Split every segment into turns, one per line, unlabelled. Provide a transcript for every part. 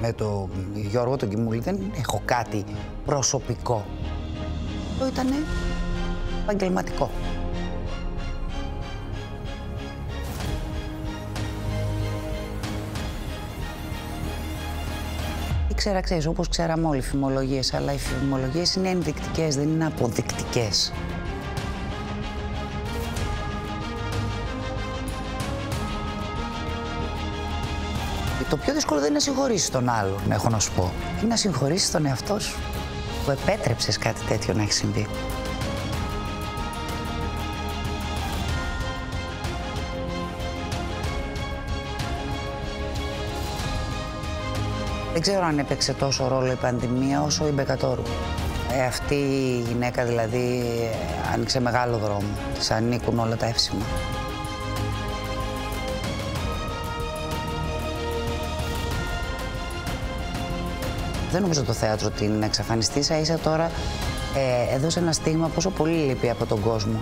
με τον Γιώργο τον Κιμούλη δεν έχω κάτι προσωπικό. Το ήτανε... επαγγελματικό. Ήξερα, ξέρεις, όπως ξέραμε όλοι οι φημολογίες, αλλά οι φημολογίες είναι ενδεικτικές, δεν είναι αποδεικτικές. Το πιο δύσκολο δεν είναι να συγχωρήσεις τον άλλον, έχω να σου πω. Είναι να συγχωρήσεις τον εαυτό σου που επέτρεψες κάτι τέτοιο να έχει συμβεί. Δεν ξέρω αν έπαιξε τόσο ρόλο η πανδημία όσο η Μπεκατόρου. Ε, αυτή η γυναίκα δηλαδή άνοιξε μεγάλο δρόμο. Της ανήκουν όλα τα εύσημα. δεν νομίζω το θέατρο την εξαφανιστεί. Σα ίσα τώρα ε, σε ένα στίγμα πόσο πολύ λείπει από τον κόσμο.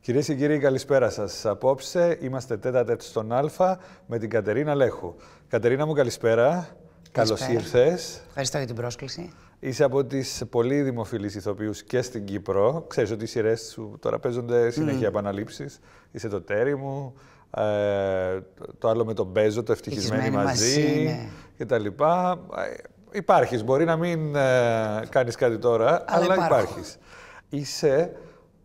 Κυρίες και κύριοι, καλησπέρα σας. Απόψε είμαστε τέτα στον Α με την Κατερίνα Λέχου. Κατερίνα μου, καλησπέρα. Καλώς ήρθες. Ευχαριστώ για την πρόσκληση. Είσαι από τις πολύ δημοφιλείς ηθοποιούς και στην Κύπρο. Ξέρεις ότι οι σειρές σου τώρα παίζονται συνέχεια mm. επαναλήψεις. Είσαι το τέρι μου. Ε, το άλλο με τον Μπέζο, το ευτυχισμένοι μαζί, ναι. τα κτλ. Ε, Υπάρχεις, μπορεί να μην ε, κάνεις κάτι τώρα, αλλά, αλλά Είσαι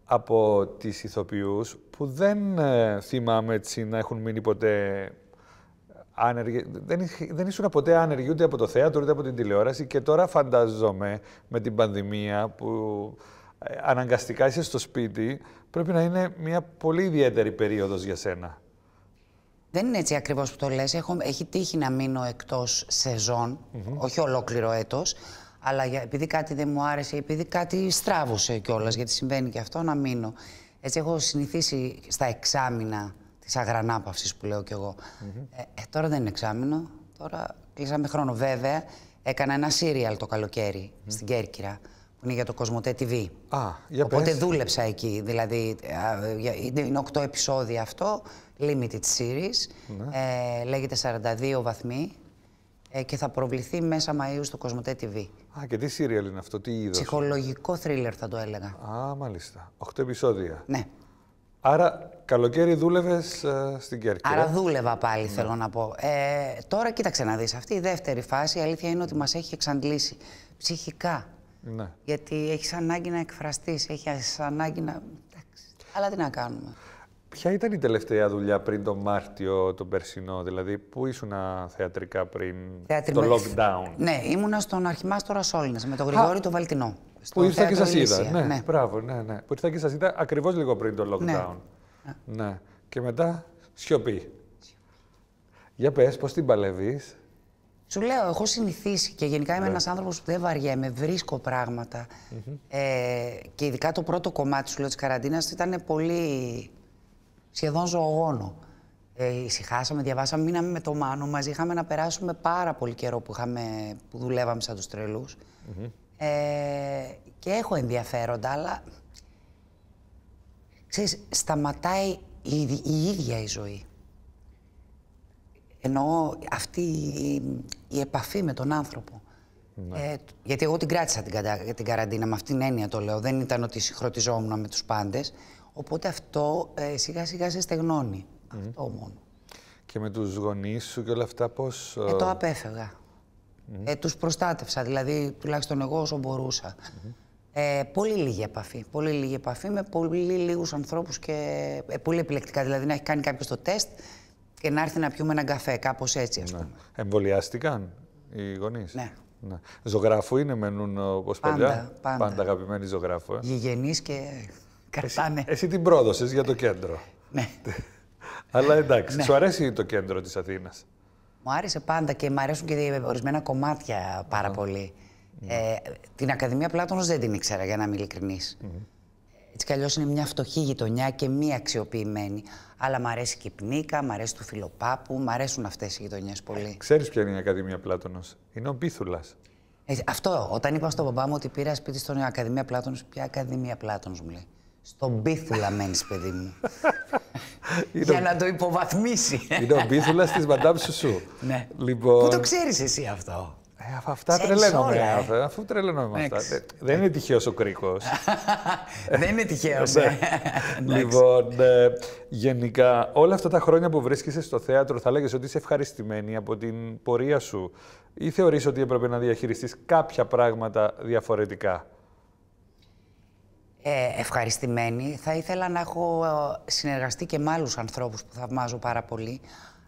από τις ηθοποιούς που δεν ε, θυμάμαι να έχουν μείνει ποτέ άνεργη. Δεν, δεν ήσουν ποτέ άνεργη ούτε από το θέατρο ούτε από την τηλεόραση και τώρα φαντάζομαι με την πανδημία που ε, αναγκαστικά είσαι στο σπίτι, πρέπει να είναι μια πολύ ιδιαίτερη περίοδος για σένα.
Δεν είναι έτσι ακριβώς που το λες. έχει τύχει να μείνω εκτός σεζόν, mm όχι ολόκληρο έτος, αλλά για, επειδή κάτι δεν μου άρεσε, επειδή κάτι στράβωσε κιόλας, γιατί συμβαίνει και αυτό, να μείνω. Έτσι έχω συνηθίσει στα εξάμηνα τη αγρανάπαυση που λέω κι εγω ε, ε, τώρα δεν είναι εξάμεινο. Τώρα κλείσαμε χρόνο. Βέβαια, έκανα ένα σύριαλ το καλοκαιρι στην Κέρκυρα που είναι για το Κοσμοτέ TV. Α, Οπότε δούλεψα εκεί. Δηλαδή, είναι 8 επεισόδια αυτό, limited series. Ναι. Ε, λέγεται 42 βαθμοί ε, και θα προβληθεί μέσα Μαΐου στο Κοσμοτέ TV.
Α, και τι σύριαλ είναι αυτό, τι είδος.
Ψυχολογικό θρίλερ θα το έλεγα. Α, μάλιστα.
8 επεισόδια. Ναι. Άρα, καλοκαίρι δούλευες ε, στην Κέρκυρα. Άρα, δούλευα πάλι, θέλω να πω.
Ε, τώρα, κοίταξε να δεις. Αυτή η δεύτερη φάση, η αλήθεια είναι ότι μας έχει εξαντλήσει ψυχικά. Ναι. Γιατί έχεις ανάγκη να εκφραστείς, έχεις ανάγκη να. Εντάξει. Αλλά τι να κάνουμε.
Ποια ήταν η τελευταία δουλειά πριν τον Μάρτιο τον περσινό, δηλαδή πού ήσουν θεατρικά πριν το lockdown. Ναι,
ήμουνα στον Αρχιμάστορα Σόλυνα με τον Γρηγόρη τον Βαλτινό. Που ήρθα και σας είδα. Ναι ναι.
ναι, ναι, Που ήρθα και σας είδα ακριβώς λίγο πριν το ναι. lockdown. Ναι. Και μετά σιωπή. Για πες, πώς την παλεύεις.
Σου λέω, έχω συνηθίσει και γενικά είμαι ναι. ένας άνθρωπος που δεν βαριέμαι, βρίσκω Ε, και ειδικά το πρώτο κομμάτι σου λέω της καραντίνας ήταν πολύ σχεδόν ζωογόνο. Ε, ησυχάσαμε, διαβάσαμε, μείναμε με το Μάνο μαζί. Είχαμε να περάσουμε πάρα πολύ καιρό που, είχαμε, που δουλεύαμε σαν τους τρελου ε, και έχω ενδιαφέροντα, αλλά... Ξέρεις, σταματάει η, η ίδια η ζωή. Εννοώ αυτή η, επαφή με τον άνθρωπο. Ναι. Ε, γιατί εγώ την κράτησα την, κατα... την καραντίνα, με αυτήν την έννοια το λέω. Δεν ήταν ότι συγχρωτιζόμουν με τους πάντες. Οπότε αυτό ε, σιγά σιγά σε στεγνώνει. Αυτό μόνο.
Και με τους γονείς σου και όλα αυτά πώς... Ε, το ε,
απέφευγα. -hmm. ε, τους προστάτευσα, δηλαδή τουλάχιστον εγώ όσο μπορούσα. ε, πολύ λίγη επαφή. Πολύ λίγη επαφή με πολύ λίγους ανθρώπους και ε, πολύ επιλεκτικά. Δηλαδή να έχει κάνει κάποιος το τεστ και να έρθει να πιούμε έναν καφέ, κάπως έτσι, ας ναι. πούμε.
Εμβολιάστηκαν οι γονείς. Ναι. ναι. είναι, μενούν όπως παλιά. Πάντα, πάντα. αγαπημένοι ζωγράφο. Ε.
Γηγενείς και καρτάνε.
Εσύ, την πρόδωσες για το κέντρο. ναι. Αλλά εντάξει, ναι. σου αρέσει το κέντρο της Αθήνας.
Μου άρεσε πάντα και μου αρέσουν και ορισμένα κομμάτια πάρα mm πολύ. Ναι. ε, την Ακαδημία Πλάτωνος δεν την ήξερα, για να είμαι ειλικρινής. Mm Έτσι κι αλλιώς είναι μια φτωχή γειτονιά και μη αξιοποιημένη. Αλλά μου αρέσει και η Πνίκα, μου αρέσει του Φιλοπάπου, μου αρέσουν αυτές οι γειτονιές πολύ. Ε,
Ξέρεις ποια είναι η Ακαδημία Πλάτωνος. Είναι ο Μπίθουλα.
Ε, αυτό, όταν είπα στον παπά μου ότι πήρα σπίτι στον Ακαδημία Πλάτωνος, ποια Ακαδημία Πλάτωνος μου λέει. Στον Μπίθουλα
μένεις, παιδί μου.
για να το υποβαθμίσει. Είναι ο μπίθουλα της
Μαντάμ Σου Ναι. που το ξερει εσυ αυτο αυτα τρελαινομαι αφου τρελαινομαι με αυτα δεν ειναι τυχαιο ο κρικο δεν ειναι τυχαιο λοιπον γενικα ολα αυτα τα χρονια που βρισκεσαι στο θέατρο, θα λέγες ότι είσαι ευχαριστημένη από την πορεία σου ή θεωρείς ότι έπρεπε να διαχειριστείς κάποια πράγματα διαφορετικά
ε, ευχαριστημένη. Θα ήθελα να έχω ε, συνεργαστεί και με άλλους ανθρώπους που θαυμάζω πάρα πολύ.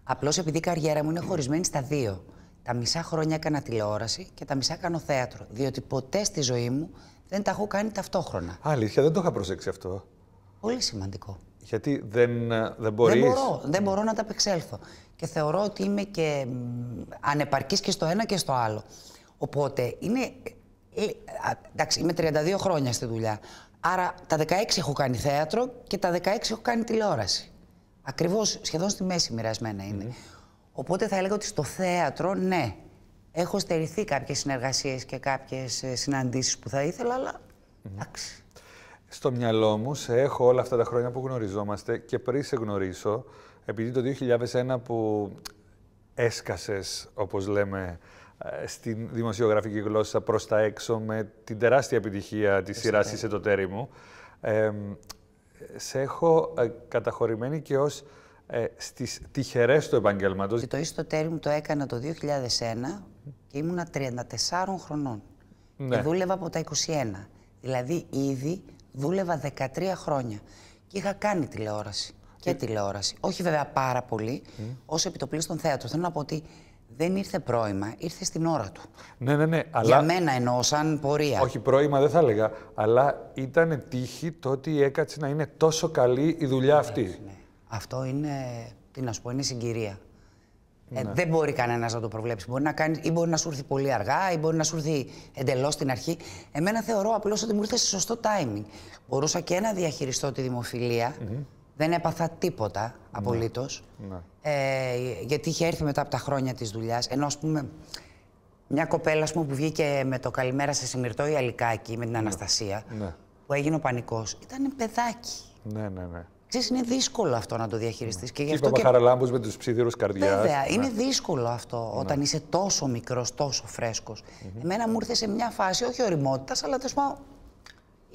Απλώς επειδή η καριέρα μου είναι χωρισμένη στα δύο. Τα μισά χρόνια έκανα τηλεόραση και τα μισά κάνω θέατρο. Διότι ποτέ στη ζωή μου δεν τα έχω κάνει ταυτόχρονα.
Αλήθεια, δεν το είχα προσέξει αυτό. Πολύ σημαντικό. Γιατί δεν, ε, δεν Δεν μπορώ,
δεν μπορώ να τα απεξέλθω. Και θεωρώ ότι είμαι και ανεπαρκής και στο ένα και στο άλλο. Οπότε είναι... Ε, εντάξει, είμαι 32 χρόνια στη δουλειά. Άρα τα 16 έχω κάνει θέατρο και τα 16 έχω κάνει τηλεόραση. Ακριβώς σχεδόν στη μέση μοιρασμένα είναι. Οπότε θα έλεγα ότι στο θέατρο, ναι, έχω στερηθεί κάποιες συνεργασίες και κάποιες συναντήσεις που θα ήθελα, αλλά εντάξει.
Στο μυαλό μου, σε έχω όλα αυτά τα χρόνια που γνωριζόμαστε και πριν σε γνωρίσω, επειδή το 2001 που έσκασες, όπως λέμε, ε, στην δημοσιογραφική γλώσσα προς τα έξω με την τεράστια επιτυχία της σειράς «Είσαι το τέρι μου». σε έχω ε, καταχωρημένη και ως ε, στις τυχερές του επαγγέλματος. το «Είσαι το τέρι μου» το έκανα
το 2001 και ήμουνα 34 χρονών. Και ναι. δούλευα από τα 21. Δηλαδή ήδη δούλευα 13 χρόνια. Και είχα κάνει τηλεόραση. Και ε, τηλεόραση. Όχι βέβαια πάρα πολύ, mm. επιτοπλίστων θέατρο. Θέλω να πω ότι
δεν ήρθε πρόημα, ήρθε στην ώρα του. Ναι, ναι, ναι. Αλλά... Για μένα εννοώ, σαν πορεία. Όχι πρόημα, δεν θα έλεγα. Αλλά ήταν τύχη το ότι έκατσε να είναι τόσο καλή η δουλειά ναι, αυτή. Ναι.
Αυτό είναι, τι να σου πω, είναι συγκυρία. Ε, ναι. δεν
μπορεί κανένας
να το προβλέψει. Μπορεί να κάνεις, ή μπορεί να σου έρθει πολύ αργά, ή μπορεί να σου έρθει εντελώς στην αρχή. Εμένα θεωρώ απλώς ότι μου ήρθε σε σωστό timing. Μπορούσα και να διαχειριστώ τη δημοφιλια δεν έπαθα τίποτα ναι. απολύτως. Ναι. Ε, γιατί είχε έρθει μετά από τα χρόνια της δουλειάς. Ενώ, ας πούμε, μια κοπέλα πούμε, που βγήκε με το Καλημέρα σε Σιμυρτό η Αλικάκη με την ναι. Αναστασία. Ναι. Που έγινε ο πανικός. Ήταν παιδάκι. Ναι, ναι, ναι. Ξέρεις, είναι
δύσκολο αυτό να το διαχειριστείς. Ναι. Και γι' αυτό. με τους ψίδηρου καρδιάς. Βέβαια, ναι. είναι
δύσκολο αυτό όταν είσαι τόσο μικρός, τόσο φρέσκος. Mm Εμένα μου ήρθε σε μια φάση, όχι οριμότητας, αλλά τέλος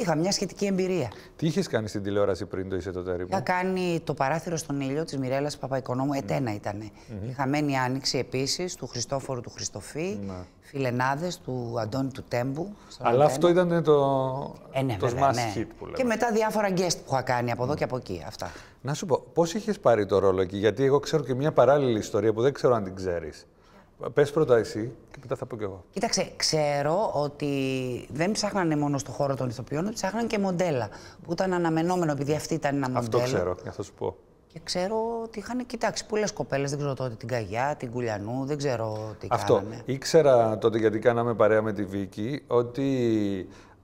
Είχα μια σχετική εμπειρία.
Τι είχες κάνει στην τηλεόραση πριν το είσαι το Είχα
κάνει το παράθυρο στον ήλιο της Μιρέλας Παπαϊκονόμου, ετένα ήταν. Mm-hmm. Η χαμένη άνοιξη επίσης του Χριστόφορου του Χριστοφή, ναι. φιλενάδες του Αντώνη του Τέμπου. Αλλά αυτό ήταν το. Ε, ναι, το βέβαια, ναι. που λέμε. Και μετά διάφορα guest που είχα κάνει από εδώ και από εκεί. Αυτά.
Να σου πω, πώς είχες πάρει το ρόλο εκεί, γιατί εγώ ξέρω και μια παράλληλη ιστορία που δεν ξέρω αν την ξέρεις. Πες πρώτα εσύ και μετά θα πω κι εγώ.
Κοίταξε, ξέρω ότι δεν ψάχνανε μόνο στον χώρο των ηθοποιών, ψάχνανε και μοντέλα. Που ήταν αναμενόμενο επειδή αυτή ήταν ένα μοντέλο. Αυτό ξέρω, για θα σου πω. Και ξέρω ότι είχαν κοιτάξει πολλές κοπέλες. Δεν ξέρω τότε την Καγιά, την Κουλιανού, δεν ξέρω τι Αυτό. κάνανε.
Αυτό. Ήξερα τότε, γιατί κάναμε παρέα με τη Βίκη, ότι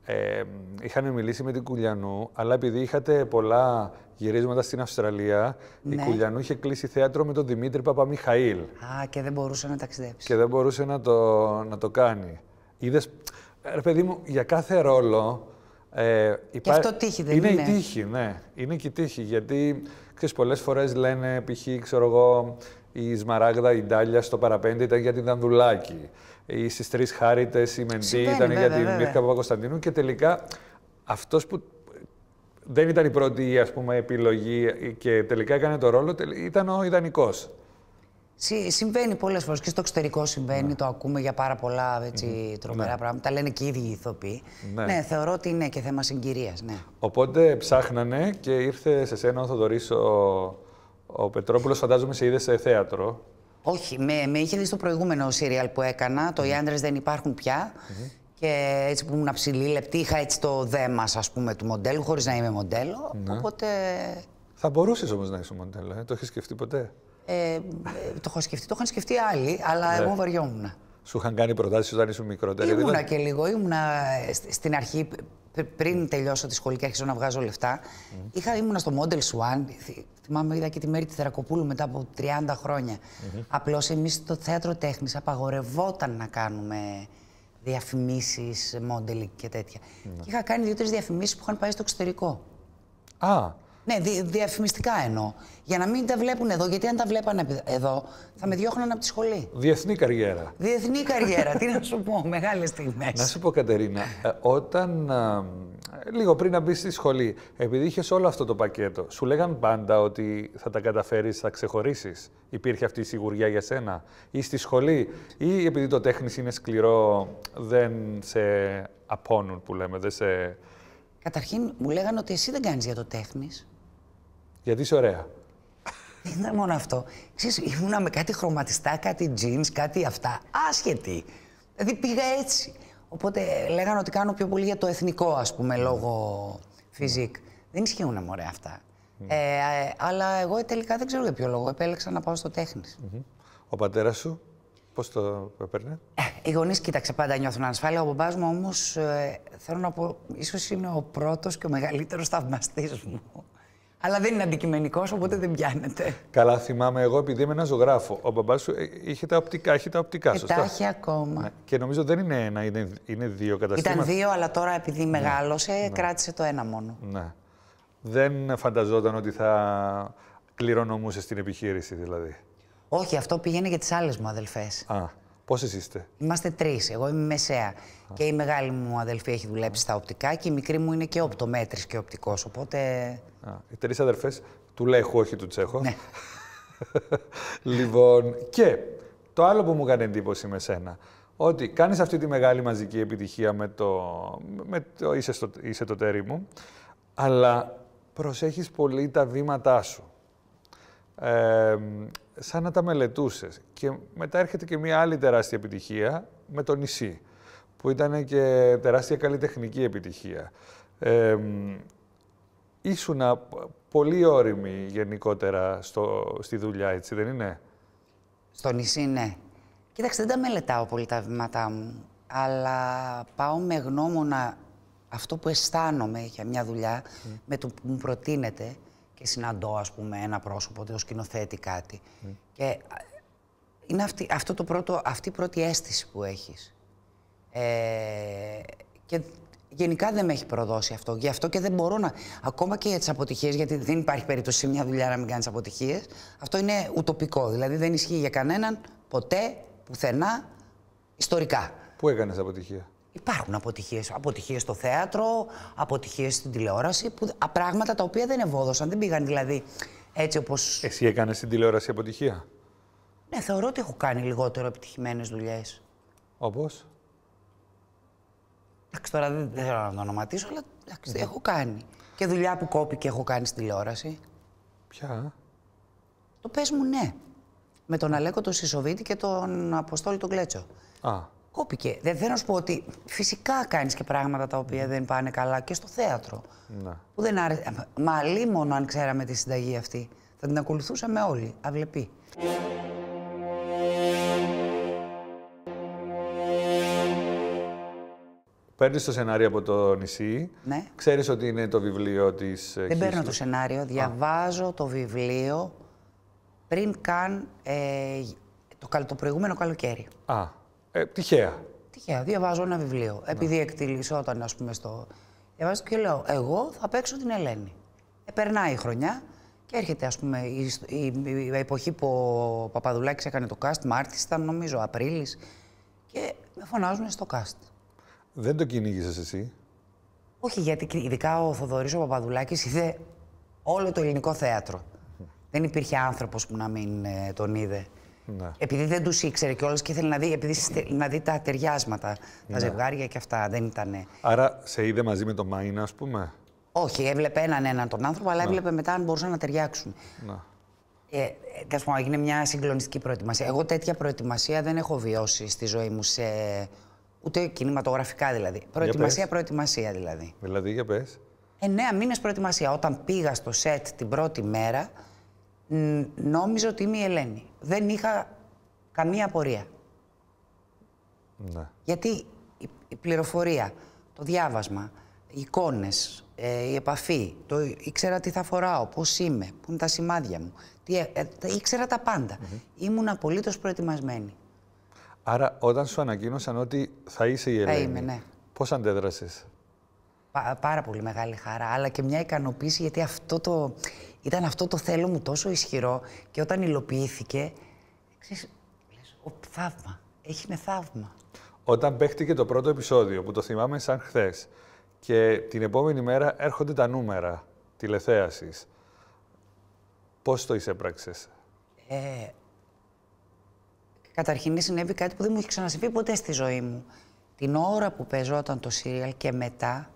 ε, είχαν μιλήσει με την Κουλιανού, αλλά επειδή είχατε πολλά γυρίσματα στην Αυστραλία, η ναι. Κουλιανού είχε κλείσει θέατρο με τον Δημήτρη Παπαμιχαήλ.
Α, και δεν μπορούσε να ταξιδέψει.
Και δεν μπορούσε να το, να το κάνει. Είδες. Ρε παιδί μου, για κάθε ρόλο. Ε, Και αυτό τύχη δεν είναι. Είναι η τύχη, ναι. Είναι και η τύχη. Γιατί ξέρεις, πολλές φορές λένε, π.χ. η Σμαράγδα, η Ντάλια στο παραπέντε ήταν για την Δανδουλάκη οι στι Χάριτες, η Μεντή ήταν για τη Μίρκα Παπακοσταντίνου και τελικά αυτός που δεν ήταν η πρώτη ας πούμε, επιλογή και τελικά έκανε το ρόλο, ήταν ο ιδανικός. Συμβαίνει πολλές φορές και στο
εξωτερικό συμβαίνει. Ναι. Το ακούμε για πάρα πολλά έτσι, τρομερά ναι. πράγματα. Τα λένε και οι ίδιοι οι ηθοποιοί. Ναι. ναι, θεωρώ ότι είναι και θέμα συγκυρίας. Ναι.
Οπότε ψάχνανε και ήρθε σε σένα ο Θοδωρής ο, ο Πετρόπουλος. Φαντάζομαι σε είδε σε θέατρο.
Όχι, με, είχε δει στο προηγούμενο σύριαλ που έκανα, το «Οι άντρες δεν υπάρχουν πια». Και έτσι που ήμουν ψηλή, λεπτή, είχα έτσι το δέμα, ας πούμε, του μοντέλου, χωρίς να είμαι μοντέλο. Ναι. Οπότε. Θα
μπορούσες όμως να είσαι μοντέλο, ε? το έχεις σκεφτεί ποτέ.
Ε, ε το έχω σκεφτεί, το είχαν σκεφτεί άλλοι, αλλά ναι. εγώ βαριόμουν.
Σου είχαν κάνει προτάσεις όταν ήσουν μικρότερη. Ήμουνα δηλαδή. και
λίγο. Ήμουνα στην αρχή, πριν τελειώσω τη σχολή και άρχισα να βγάζω λεφτά. Είχα, ήμουνα στο Model Swan. Θυμάμαι, είδα και τη μέρη τη Θερακοπούλου μετά από 30 χρόνια. Mm -hmm. Απλώς εμείς στο θέατρο τέχνης απαγορευόταν να κάνουμε διαφημίσεις, μόντελ και τέτοια. Ναι. Και είχα κάνει δύο-τρει διαφημίσεις που είχαν πάει στο εξωτερικό. Α, ναι, δι, διαφημιστικά εννοώ. Για να μην τα βλέπουν εδώ, γιατί αν τα βλέπανε εδώ θα με διώχναν από τη σχολή.
Διεθνή καριέρα.
Διεθνή καριέρα, τι να σου πω,
μεγάλες στιγμές. Να σου πω, Κατερίνα, ε, όταν. Ε, λίγο πριν να μπεις στη σχολή, επειδή είχες όλο αυτό το πακέτο, σου λέγαν πάντα ότι θα τα καταφέρεις, θα ξεχωρίσεις. Υπήρχε αυτή η σιγουριά για σένα, ή στη σχολή, ή επειδή το τέχνης είναι σκληρό, δεν σε απώνουν που λέμε, δεν σε.
Καταρχήν μου λέγανε ότι εσύ δεν κάνεις για το τέχνης.
Γιατί είσαι ωραία.
Δεν ήταν μόνο αυτό. Ξέρεις, ήμουνα με κάτι χρωματιστά, κάτι jeans, κάτι αυτά. Άσχετη. Δηλαδή πήγα έτσι. Οπότε λέγανε ότι κάνω πιο πολύ για το εθνικό, ας πούμε, λόγω φυσικ. Δεν ισχύουν μωρέ αυτά. Ε, αλλά εγώ ε, τελικά δεν ξέρω για ποιο λόγο. Επέλεξα να πάω στο τέχνης.
Ο πατέρας σου, πώς το έπαιρνε. Ε,
οι γονείς, κοίταξε, πάντα νιώθουν ανασφάλεια. Ο μπαμπάς μου όμως, ε, θέλω να πω, ίσως είναι ο πρώτος και ο μεγαλύτερος θαυμαστής μου. Αλλά δεν είναι αντικειμενικός, οπότε δεν πιάνεται.
Καλά, θυμάμαι εγώ, επειδή είμαι ένας ζωγράφος. Ο μπαμπάς σου ε, είχε τα οπτικά, είχε τα οπτικά, και ε, σωστά. Τα έχει
ακόμα. Ναι.
Και νομίζω δεν είναι ένα, είναι, είναι δύο καταστήματα. Ήταν δύο,
αλλά τώρα επειδή ναι. μεγάλωσε, ναι. κράτησε το ένα μόνο.
Ναι. Δεν φανταζόταν ότι θα κληρονομούσε την επιχείρηση, δηλαδή.
Όχι, αυτό πήγαινε για τις άλλες μου αδελφές. Α. Πόσες είστε, Είμαστε τρεις. Εγώ είμαι μεσαία. Και η μεγάλη μου αδελφή έχει δουλέψει στα οπτικά και η μικρή μου είναι και οπτομέτρης και οπτικός. Οπότε.
Α, οι τρεις αδερφές του Λέχου, όχι του Τσέχο. Ναι. λοιπόν, και το άλλο που μου κάνει εντύπωση με σένα, ότι κάνεις αυτή τη μεγάλη μαζική επιτυχία με το, με το είσαι, είσαι το τέρι μου, αλλά προσέχεις πολύ τα βήματά σου. σαν να τα μελετούσες. Και μετά έρχεται και μία άλλη τεράστια επιτυχία με το νησί, που ήταν και τεράστια καλλιτεχνική επιτυχία. Ε, ήσουν πολύ όρημη γενικότερα στο, στη δουλειά, έτσι δεν είναι.
Στο νησί, ναι. Κοίταξε, δεν τα μελετάω πολύ τα βήματά μου, αλλά πάω με γνώμονα αυτό που αισθάνομαι για μια δουλειά, με το που μου προτείνεται και συναντώ, ας πούμε, ένα πρόσωπο, ο σκηνοθέτη κάτι. Και είναι αυτή, αυτό το πρώτο, αυτή η πρώτη αίσθηση που έχεις. Ε, και Γενικά δεν με έχει προδώσει αυτό. Γι' αυτό και δεν μπορώ να. Ακόμα και για τις αποτυχίες, γιατί δεν υπάρχει περίπτωση σε μια δουλειά να μην κάνεις αποτυχίες. Αυτό είναι ουτοπικό. Δηλαδή δεν ισχύει για κανέναν ποτέ, πουθενά, ιστορικά. Πού έκανες αποτυχία. Υπάρχουν αποτυχίες. Αποτυχίες στο θέατρο, αποτυχίες στην τηλεόραση. Που, πράγματα τα οποία δεν ευόδωσαν. Δεν πήγαν δηλαδή
έτσι όπως. Εσύ έκανες στην τηλεόραση αποτυχία.
Ναι, θεωρώ ότι έχω κάνει λιγότερο επιτυχημένες δουλειές. Όπως. Εντάξει, τώρα δεν, θέλω να το ονοματίσω, αλλά εντάξει, έχω κάνει. Και δουλειά που κόπηκε έχω κάνει στη τηλεόραση. Ποια? Το πες μου ναι. Με τον Αλέκο τον Σισοβίτη και τον Αποστόλη τον Κλέτσο. Α. Κόπηκε. Δεν θέλω να σου πω ότι φυσικά κάνεις και πράγματα τα οποία δεν πάνε καλά και στο θέατρο. Ναι. Που δεν άρεσε. Μα μόνο αν ξέραμε τη συνταγή αυτή. Θα την ακολουθούσαμε όλοι. Αυλεπή.
Παίρνεις το σενάριο από το νησί. Ναι. Ξέρεις ότι είναι το βιβλίο της. Ε, Δεν παίρνω το
σενάριο. Διαβάζω το βιβλίο πριν καν ε, το, το προηγούμενο καλοκαίρι.
Α. Ε, τυχαία.
Τυχαία. Διαβάζω ένα βιβλίο. Ναι. Επειδή εκτιλισόταν, ας πούμε, στο. Διαβάζω και λέω: Εγώ θα παίξω την Ελένη. Ε, περνάει η χρονιά και έρχεται, ας πούμε, η, εποχή που ο Παπαδουλάκης έκανε το cast, Μάρτης ήταν, νομίζω, Απρίλης. Και με φωνάζουν στο cast.
Δεν το κυνήγησες εσύ.
Όχι, γιατί ειδικά ο Θοδωρής ο Παπαδουλάκης είδε όλο το ελληνικό θέατρο. Δεν υπήρχε άνθρωπος που να μην ε, τον είδε. Ναι. Επειδή δεν τους ήξερε κιόλας και ήθελε να δει, επειδή να δει τα ταιριάσματα, τα ναι. ζευγάρια και αυτά. Δεν ήταν.
Άρα σε είδε μαζί με τον Μάινα, ας πούμε.
Όχι, έβλεπε έναν έναν τον άνθρωπο, αλλά ναι. έβλεπε μετά αν μπορούσαν να ταιριάξουν. Ναι. Ε, ε πούμε, έγινε μια συγκλονιστική προετοιμασία. Εγώ τέτοια προετοιμασία δεν έχω βιώσει στη ζωή μου σε Ούτε κινηματογραφικά δηλαδή. Προετοιμασία, προετοιμασία δηλαδή. Δηλαδή, για πες. Εννέα μήνες προετοιμασία. Όταν πήγα στο σετ την πρώτη μέρα, νόμιζα ότι είμαι η Ελένη. Δεν είχα καμία απορία. Ναι. Γιατί η πληροφορία, το διάβασμα, οι εικόνες, ε, η επαφή, το ήξερα τι θα φοράω, πώς είμαι, πού είναι τα σημάδια μου, τι, ε, ε, ήξερα τα πάντα. Mm Ήμουν απολύτως προετοιμασμένη.
Άρα, όταν σου ανακοίνωσαν ότι θα είσαι η Ελένη, είμαι, ναι. πώς αντέδρασες?
πάρα πολύ μεγάλη χαρά, αλλά και μια ικανοποίηση γιατί αυτό το... ήταν αυτό το θέλω μου τόσο ισχυρό και όταν υλοποιήθηκε, ξέρεις, λες, ο, θαύμα, με θαύμα.
Όταν παίχτηκε το πρώτο επεισόδιο, που το θυμάμαι σαν χθες, και την επόμενη μέρα έρχονται τα νούμερα τηλεθέασης, πώς το εισέπραξες?
Ε, Καταρχήν συνέβη κάτι που δεν μου έχει ξανασυμβεί ποτέ στη ζωή μου. Την ώρα που παίζονταν το σύριαλ και μετά,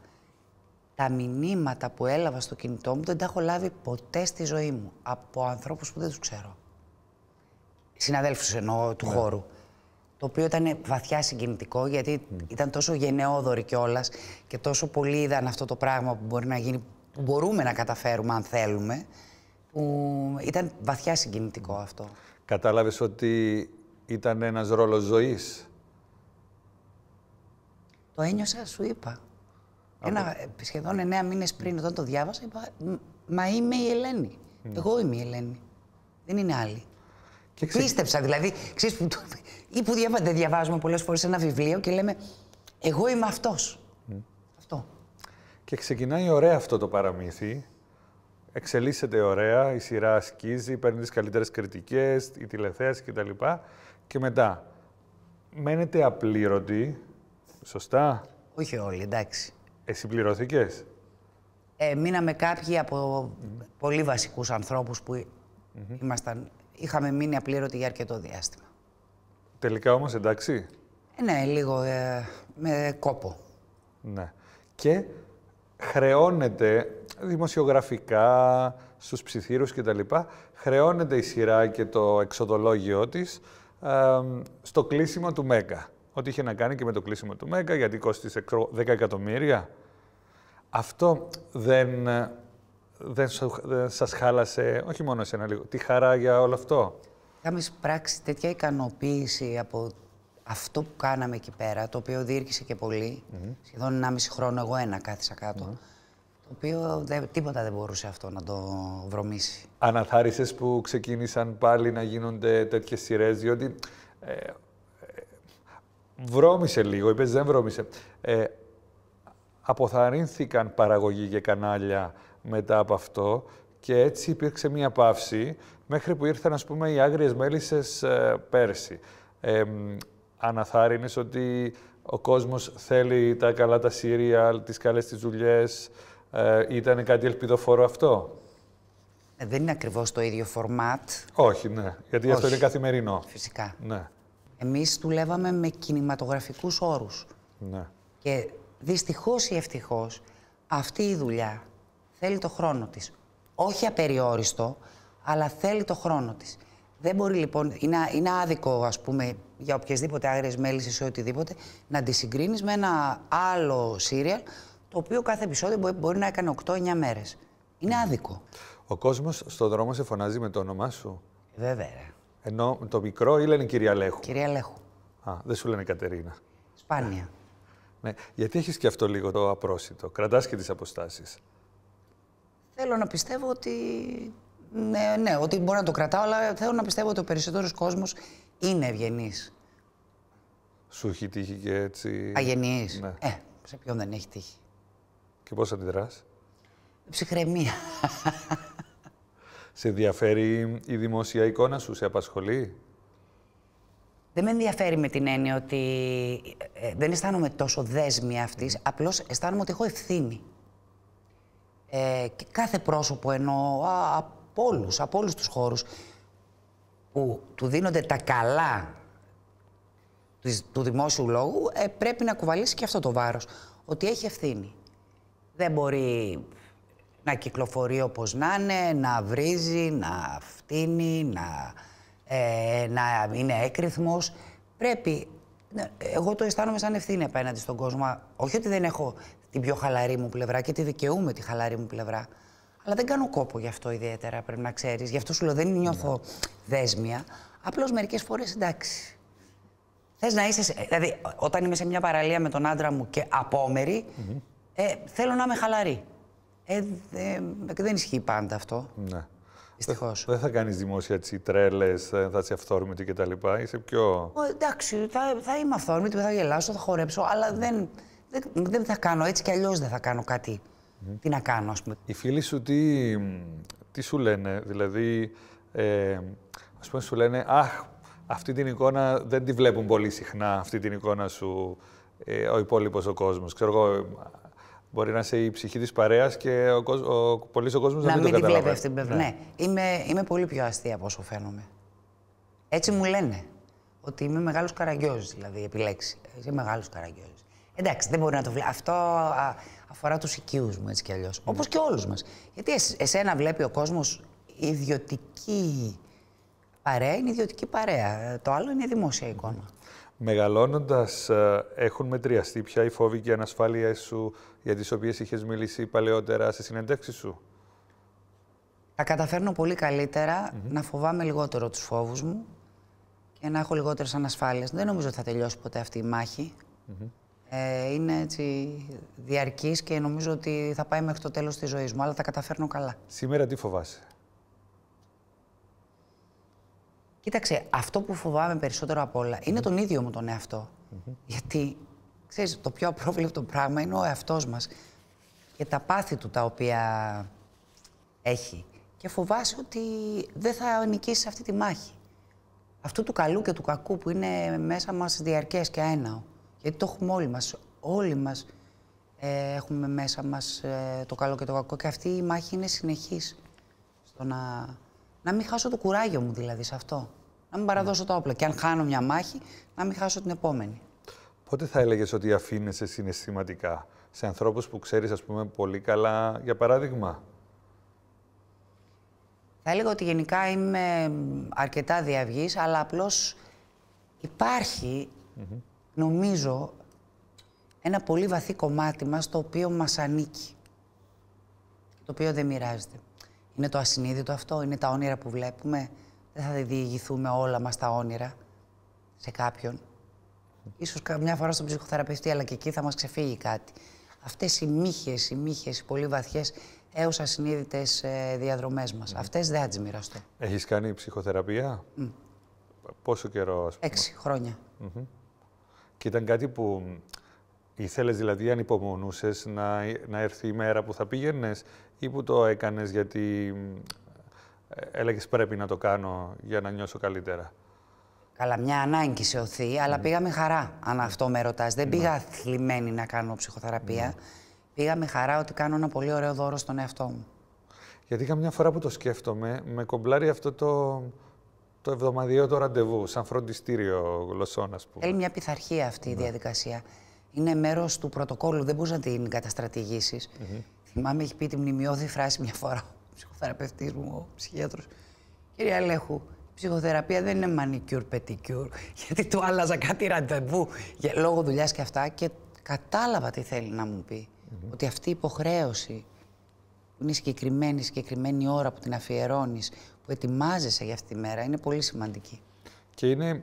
τα μηνύματα που έλαβα στο κινητό μου δεν τα έχω λάβει ποτέ στη ζωή μου. Από ανθρώπους που δεν τους ξέρω. Συναδέλφους εννοώ του yeah. Ναι. χώρου. Το οποίο ήταν βαθιά συγκινητικό γιατί ήταν τόσο γενναιόδοροι κιόλας και τόσο πολλοί είδαν αυτό το πράγμα που μπορεί να γίνει, που μπορούμε να καταφέρουμε αν θέλουμε. Που ήταν βαθιά συγκινητικό αυτό.
Κατάλαβες ότι ήταν ένας ρόλος ζωής.
Το ένιωσα, σου είπα. Ένα, σχεδόν εννέα μήνες πριν, όταν το διάβασα, είπα «Μα είμαι η Ελένη. Ναι. Εγώ είμαι η Ελένη. Δεν είναι άλλη». Και Πίστεψα, δηλαδή, ξέρεις, που, ή που δεν διαβάζουμε πολλές φορές ένα βιβλίο και λέμε «Εγώ είμαι αυτός». Αυτό.
Και ξεκινάει ωραία αυτό το παραμύθι. Εξελίσσεται ωραία, η σειρά ασκίζει, παίρνει τις καλύτερες κριτικές, η τηλεθέαση κτλ και μετά μένετε απλήρωτοι. Σωστά. Όχι όλοι, εντάξει. Εσύ πληρωθήκες.
Ε, μείναμε κάποιοι πολύ βασικούς ανθρώπους που ήμασταν. Είχαμε μείνει απλήρωτοι για αρκετό διάστημα.
Τελικά όμως εντάξει.
Ε, ναι, λίγο ε, με κόπο.
Ναι. Και χρεώνεται δημοσιογραφικά, στους ψιθύρους κτλ. Χρεώνεται η σειρά και το εξοδολόγιο της στο κλείσιμο του Μέγκα. Ό,τι είχε να κάνει και με το κλείσιμο του Μέγκα, γιατί κόστησε 10 εκατομμύρια. Αυτό δεν, ε, δεν, σας χάλασε, όχι μόνο εσένα λίγο, τη χαρά για όλο αυτό.
Είχαμε πράξει τέτοια ικανοποίηση από αυτό που κάναμε εκεί πέρα, το οποίο διήρκησε και πολύ. Mm-hmm. Σχεδόν 1,5 χρόνο εγώ ένα κάθισα το οποίο δεν, τίποτα δεν μπορούσε αυτό να το βρωμίσει.
Αναθάρισες που ξεκίνησαν πάλι να γίνονται τέτοιες σειρές, διότι ε, ε, βρώμησε λίγο, είπες δεν βρώμησε. Ε, αποθαρρύνθηκαν παραγωγή και κανάλια μετά από αυτό και έτσι υπήρξε μία παύση μέχρι που ήρθαν, ας πούμε, οι άγριες μέλισσες ε, πέρσι. Ε, ότι ο κόσμος θέλει τα καλά τα σύριαλ, τις καλές τις δουλειές, ε, ήταν κάτι ελπιδοφόρο αυτό. Ε, δεν είναι ακριβώς το ίδιο φορμάτ. Όχι, ναι. Γιατί αυτό είναι καθημερινό. Φυσικά. Ναι. Εμείς
δουλεύαμε με κινηματογραφικούς όρους. Ναι. Και δυστυχώς ή ευτυχώς αυτή η δουλειά θέλει το χρόνο της. Όχι απεριόριστο, αλλά θέλει το χρόνο της. Δεν μπορεί λοιπόν, είναι, είναι άδικο ας πούμε για οποιασδήποτε άγριες μέλησες ή οτιδήποτε, να τη συγκρίνεις με ένα άλλο σύριαλ το οποίο κάθε επεισόδιο μπορεί να έκανε 8-9 μέρες. Είναι άδικο.
Ο κόσμος στον δρόμο σε φωνάζει με το όνομά σου. Βέβαια. Ενώ το μικρό ή λένε κυρία Λέχου. Κυρία Λέχου. Α, δεν σου λένε Κατερίνα. Σπάνια. Ναι. Γιατί έχεις και αυτό λίγο το απρόσιτο. Κρατάς και τις αποστάσεις.
Θέλω να πιστεύω ότι... Ναι, ναι, ότι μπορώ να το κρατάω, αλλά θέλω να πιστεύω ότι ο περισσότερος κόσμος είναι ευγενής.
Σου έχει τύχει και έτσι... Αγενή. Ναι.
Ε, σε ποιον δεν έχει τύχει.
Και πώς αντιδράς.
Ψυχραιμία.
σε ενδιαφέρει η δημόσια εικόνα σου, σε απασχολεί.
Δεν με ενδιαφέρει με την έννοια ότι ε, δεν αισθάνομαι τόσο δέσμη αυτής, Απλώς απλώς αισθάνομαι ότι έχω ευθύνη. Ε, και κάθε πρόσωπο εννοώ, α, από όλους, από όλους τους χώρους, που του δίνονται τα καλά του δημόσιου λόγου, ε, πρέπει να κουβαλήσει και αυτό το βάρος. Ότι έχει ευθύνη. Δεν μπορεί να κυκλοφορεί όπως να είναι, να βρίζει, να φτύνει, να, ε, να είναι έκριθμος. Πρέπει, ε, εγώ το αισθάνομαι σαν ευθύνη απέναντι στον κόσμο. Όχι ότι δεν έχω την πιο χαλαρή μου πλευρά και τη δικαιούμαι τη χαλαρή μου πλευρά. Αλλά δεν κάνω κόπο γι' αυτό ιδιαίτερα, πρέπει να ξέρεις. Γι' αυτό σου λέω δεν νιώθω ναι. δέσμια. Απλώς μερικές φορές εντάξει. Θες να είσαι. Δηλαδή, όταν είμαι σε μια παραλία με τον άντρα μου και απόμερη, ε, θέλω να είμαι χαλαρή. Ε, δεν ισχύει πάντα αυτό.
Ναι. Δυστυχώς. Δεν θα κάνεις δημόσια τι τρέλε, ε, θα είσαι αυθόρμητη κτλ. Είσαι πιο.
Ο, εντάξει, θα, θα είμαι αυθόρμητη, θα γελάσω, θα χορέψω, αλλά δεν, δεν, θα κάνω έτσι κι αλλιώς δεν θα κάνω κάτι. Τι να κάνω, ας
πούμε. Οι φίλοι σου τι, σου λένε, δηλαδή. Ε, ας πούμε σου λένε, αχ, αυτή την εικόνα δεν τη βλέπουν πολύ συχνά, αυτή την εικόνα σου ε, ο υπόλοιπος ο κόσμος. Ξέρω εγώ, Μπορεί να είσαι η ψυχή της παρέας και ο, κόσμ, ο, ο κόσμος να, μην, μην το βλέπεις αυτή την ναι. ναι.
Είμαι, είμαι πολύ πιο αστεία από όσο φαίνομαι. Έτσι μου λένε. Ότι είμαι μεγάλος καραγκιόζης, δηλαδή επιλέξει. Είμαι μεγάλος καραγκιόζης. Εντάξει, δεν μπορεί να το βλέπει. Αυτό α, αφορά τους οικείου μου έτσι κι αλλιώς. Mm. Ναι. Όπως και όλους μας. Γιατί εσένα βλέπει ο κόσμος ιδιωτική παρέα, είναι ιδιωτική παρέα. Ε, το άλλο είναι δημόσια εικόνα.
Μεγαλώνοντας, ε, έχουν μετριαστεί πια οι φόβοι και οι ανασφάλειες σου για τις οποίες είχες μιλήσει παλαιότερα σε συνεντεύξεις σου.
Τα καταφέρνω πολύ καλύτερα να φοβάμαι λιγότερο τους φόβους μου και να έχω λιγότερες ανασφάλειες. Δεν νομίζω ότι θα τελειώσει ποτέ αυτή η μάχη. ε, είναι έτσι διαρκής και νομίζω ότι θα πάει μέχρι το τέλος της ζωής μου, αλλά τα καταφέρνω καλά.
Σήμερα τι φοβάσαι.
Κοίταξε, αυτό που φοβάμαι περισσότερο απ' όλα είναι τον ίδιο μου τον εαυτό. Γιατί, ξέρεις, το πιο απρόβλεπτο πράγμα είναι ο εαυτός μας και τα πάθη του τα οποία έχει. Και φοβάσαι ότι δεν θα νικήσεις αυτή τη μάχη. Αυτού του καλού και του κακού που είναι μέσα μας διαρκές και αέναο. Γιατί το έχουμε όλοι μας. Όλοι μας ε, έχουμε μέσα μας ε, το καλό και το κακό. Και αυτή η μάχη είναι συνεχής στο να... Να μην χάσω το κουράγιο μου δηλαδή σε αυτό. Να μην παραδώσω τα όπλα. Και αν χάνω μια μάχη, να μην
χάσω την επόμενη. Πότε θα έλεγες ότι αφήνεσαι συναισθηματικά σε ανθρώπους που ξέρεις, ας πούμε, πολύ καλά, για παράδειγμα.
Θα έλεγα ότι γενικά είμαι αρκετά διαυγής, αλλά απλώς υπάρχει, νομίζω, ένα πολύ βαθύ κομμάτι μας το οποίο μας ανήκει, το οποίο δεν μοιράζεται. Είναι το ασυνείδητο αυτό, είναι τα όνειρα που βλέπουμε, δεν θα διηγηθούμε όλα μας τα όνειρα σε κάποιον. Ίσως καμιά φορά στον ψυχοθεραπευτή, αλλά και εκεί θα μας ξεφύγει κάτι. Αυτές οι μύχες, οι μύχες, οι πολύ βαθιές, έως ασυνείδητες ε, διαδρομές μας. Mm. Αυτές δεν θα τις μοιραστώ.
Έχεις κάνει ψυχοθεραπεία? Πόσο καιρό, ας πούμε.
Έξι χρόνια. Mm
-hmm. Και ήταν κάτι που ήθελες δηλαδή, αν υπομονούσες, να, να έρθει η μέρα που θα πήγαινες ή που το έκανες γιατί ε, Έλεγες πρέπει να το κάνω για να νιώσω καλύτερα.
Καλά, μια ανάγκη σε αλλά ναι. πήγα με χαρά, αν αυτό με ρωτάς. Δεν ναι. πήγα θλιμμένη να κάνω ψυχοθεραπεία. Mm. Πήγα με χαρά ότι κάνω ένα πολύ ωραίο δώρο στον εαυτό μου.
Γιατί καμιά φορά που το σκέφτομαι, με κομπλάρει αυτό το, το εβδομαδιαίο το ραντεβού, σαν φροντιστήριο γλωσσών, ας πούμε.
Έχει μια πειθαρχία αυτή η διαδικασία. Είναι μέρος του πρωτοκόλλου, δεν μπορείς να την καταστρατηγήσεις. Mm -hmm. Θυμάμαι, έχει πει τη μνημειώδη φράση μια φορά ψυχοθεραπευτής μου, ο ψυχίατρο. Κύριε Αλέχου, η ψυχοθεραπεία δεν είναι μανικιούρ, πετικιούρ, γιατί του άλλαζα κάτι ραντεβού για, λόγω δουλειάς και αυτά και κατάλαβα τι θέλει να μου πει. Ότι αυτή η υποχρέωση μια είναι συγκεκριμένη, συγκεκριμένη ώρα που την αφιερώνεις,
που ετοιμάζεσαι για αυτή τη μέρα, είναι πολύ σημαντική. Και είναι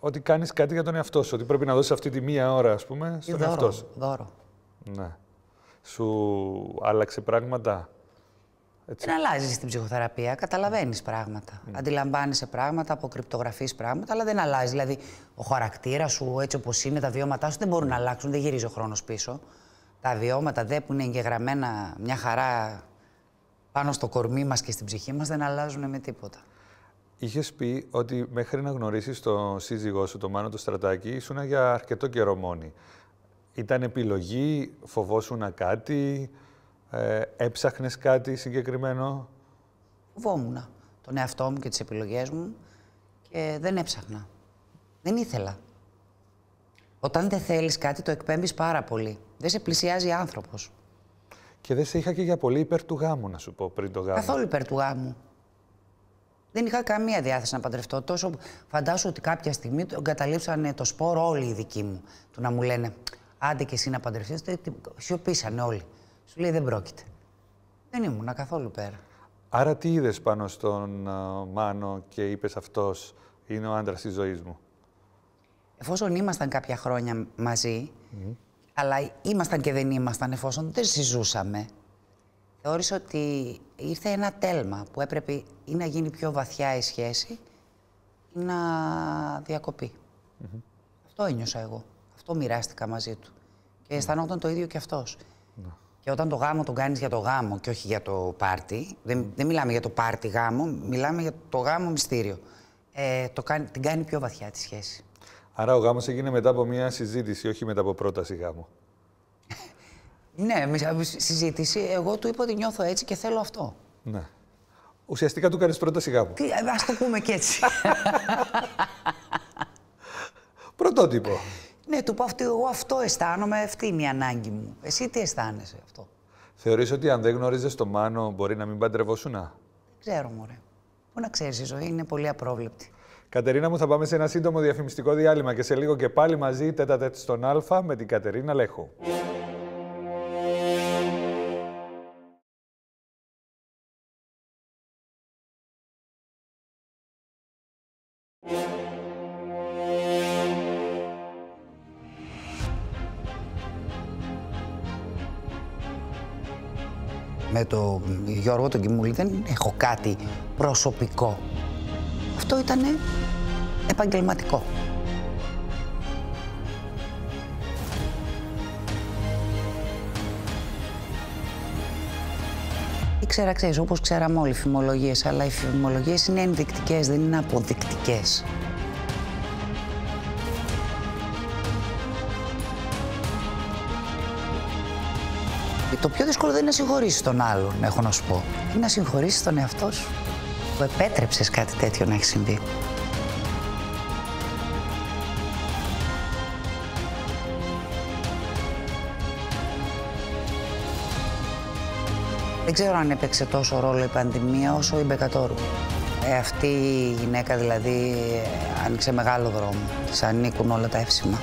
ότι κάνεις κάτι για τον εαυτό σου. Ότι πρέπει να δώσεις αυτή τη μία ώρα, ας πούμε, στον δώρο, εαυτό σου. Δώρο. Ναι. Σου άλλαξε πράγματα έτσι. Δεν αλλάζεις στην ψυχοθεραπεία. Καταλαβαίνεις
πράγματα. Mm. Αντιλαμβάνεσαι πράγματα, αποκρυπτογραφείς πράγματα, αλλά δεν αλλάζει. Δηλαδή, ο χαρακτήρας σου, έτσι όπως είναι, τα βιώματά σου δεν μπορούν να αλλάξουν, δεν γυρίζει ο χρόνος πίσω. Τα βιώματα δε που είναι εγγεγραμμένα μια χαρά πάνω στο κορμί μας και στην ψυχή μας δεν αλλάζουν με τίποτα.
Είχες πει ότι μέχρι να γνωρίσεις τον σύζυγό σου, τον Μάνο του Στρατάκη, ήσουν για αρκετό καιρό μόνη. Ήταν επιλογή, φοβόσουν κάτι. Ε, έψαχνες κάτι συγκεκριμένο.
Φοβόμουν τον εαυτό μου και τις επιλογές μου και δεν έψαχνα. Δεν ήθελα. Όταν δεν θέλεις κάτι, το εκπέμπεις πάρα πολύ. Δεν σε πλησιάζει άνθρωπος. Και
δεν σε είχα και για πολύ υπέρ του γάμου, να σου πω, πριν το γάμο. Καθόλου
υπέρ του γάμου. Δεν είχα καμία διάθεση να παντρευτώ. Τόσο φαντάσου ότι κάποια στιγμή εγκαταλείψανε το σπόρο όλοι οι δικοί μου. Του να μου λένε, άντε και εσύ να παντρευτείς. σιωπήσανε όλοι. Σου λέει δεν πρόκειται. Δεν ήμουνα καθόλου πέρα.
Άρα τι είδες πάνω στον uh, Μάνο και είπες αυτός είναι ο άντρας της ζωής μου.
Εφόσον ήμασταν κάποια χρόνια μαζί, αλλά ήμασταν και δεν ήμασταν εφόσον δεν συζούσαμε, θεώρησα ότι ήρθε ένα τέλμα που έπρεπε ή να γίνει πιο βαθιά η σχέση ή να διακοπεί. Αυτό ένιωσα εγώ. Αυτό μοιράστηκα μαζί του. Και αισθανόταν το ίδιο και αυτός. Και όταν το γάμο τον κάνεις για το γάμο και όχι για το πάρτι, δεν, δεν μιλάμε για το πάρτι γάμο, μιλάμε για το γάμο μυστήριο. Ε, το, κάνει, την κάνει πιο βαθιά τη σχέση.
Άρα ο γάμος έγινε μετά από μια συζήτηση, όχι μετά από πρόταση γάμου.
ναι, συζήτηση. Εγώ του είπα ότι νιώθω έτσι και θέλω αυτό.
Ναι. Ουσιαστικά του κάνεις πρόταση γάμου.
Ε, Ας το πούμε και έτσι. Πρωτότυπο. Ναι, του πω αυτο εγώ αυτό αισθάνομαι, αυτή είναι η ανάγκη μου. Εσύ τι αισθάνεσαι αυτό.
Θεωρείς ότι αν δεν γνωρίζεις το Μάνο μπορεί να μην παντρευόσουνα. Δεν ξέρω, μωρέ. Πού να ξέρεις, η ζωή είναι πολύ απρόβλεπτη. Κατερίνα μου, θα πάμε σε ένα σύντομο διαφημιστικό διάλειμμα και σε λίγο και πάλι μαζί τέτα τέτ στον Α με την Κατερίνα Λέχο.
Γιώργο τον Κιμούλη δεν έχω κάτι προσωπικό. Αυτό ήταν επαγγελματικό. Ήξερα, ξέρεις, όπως ξέραμε όλοι οι φημολογίες, αλλά οι φημολογίες είναι ενδεικτικές, δεν είναι αποδεικτικές. Δηλαδή, το πιο δύσκολο δεν είναι να συγχωρήσεις τον άλλον, έχω να σου πω. Είναι να συγχωρήσεις τον εαυτό σου που επέτρεψες κάτι τέτοιο να έχει συμβεί. Δεν ξέρω αν έπαιξε τόσο ρόλο η πανδημία όσο η Μπεκατόρου. Ε, αυτή η γυναίκα δηλαδή ε, άνοιξε μεγάλο δρόμο. Της ανήκουν όλα τα εύσημα.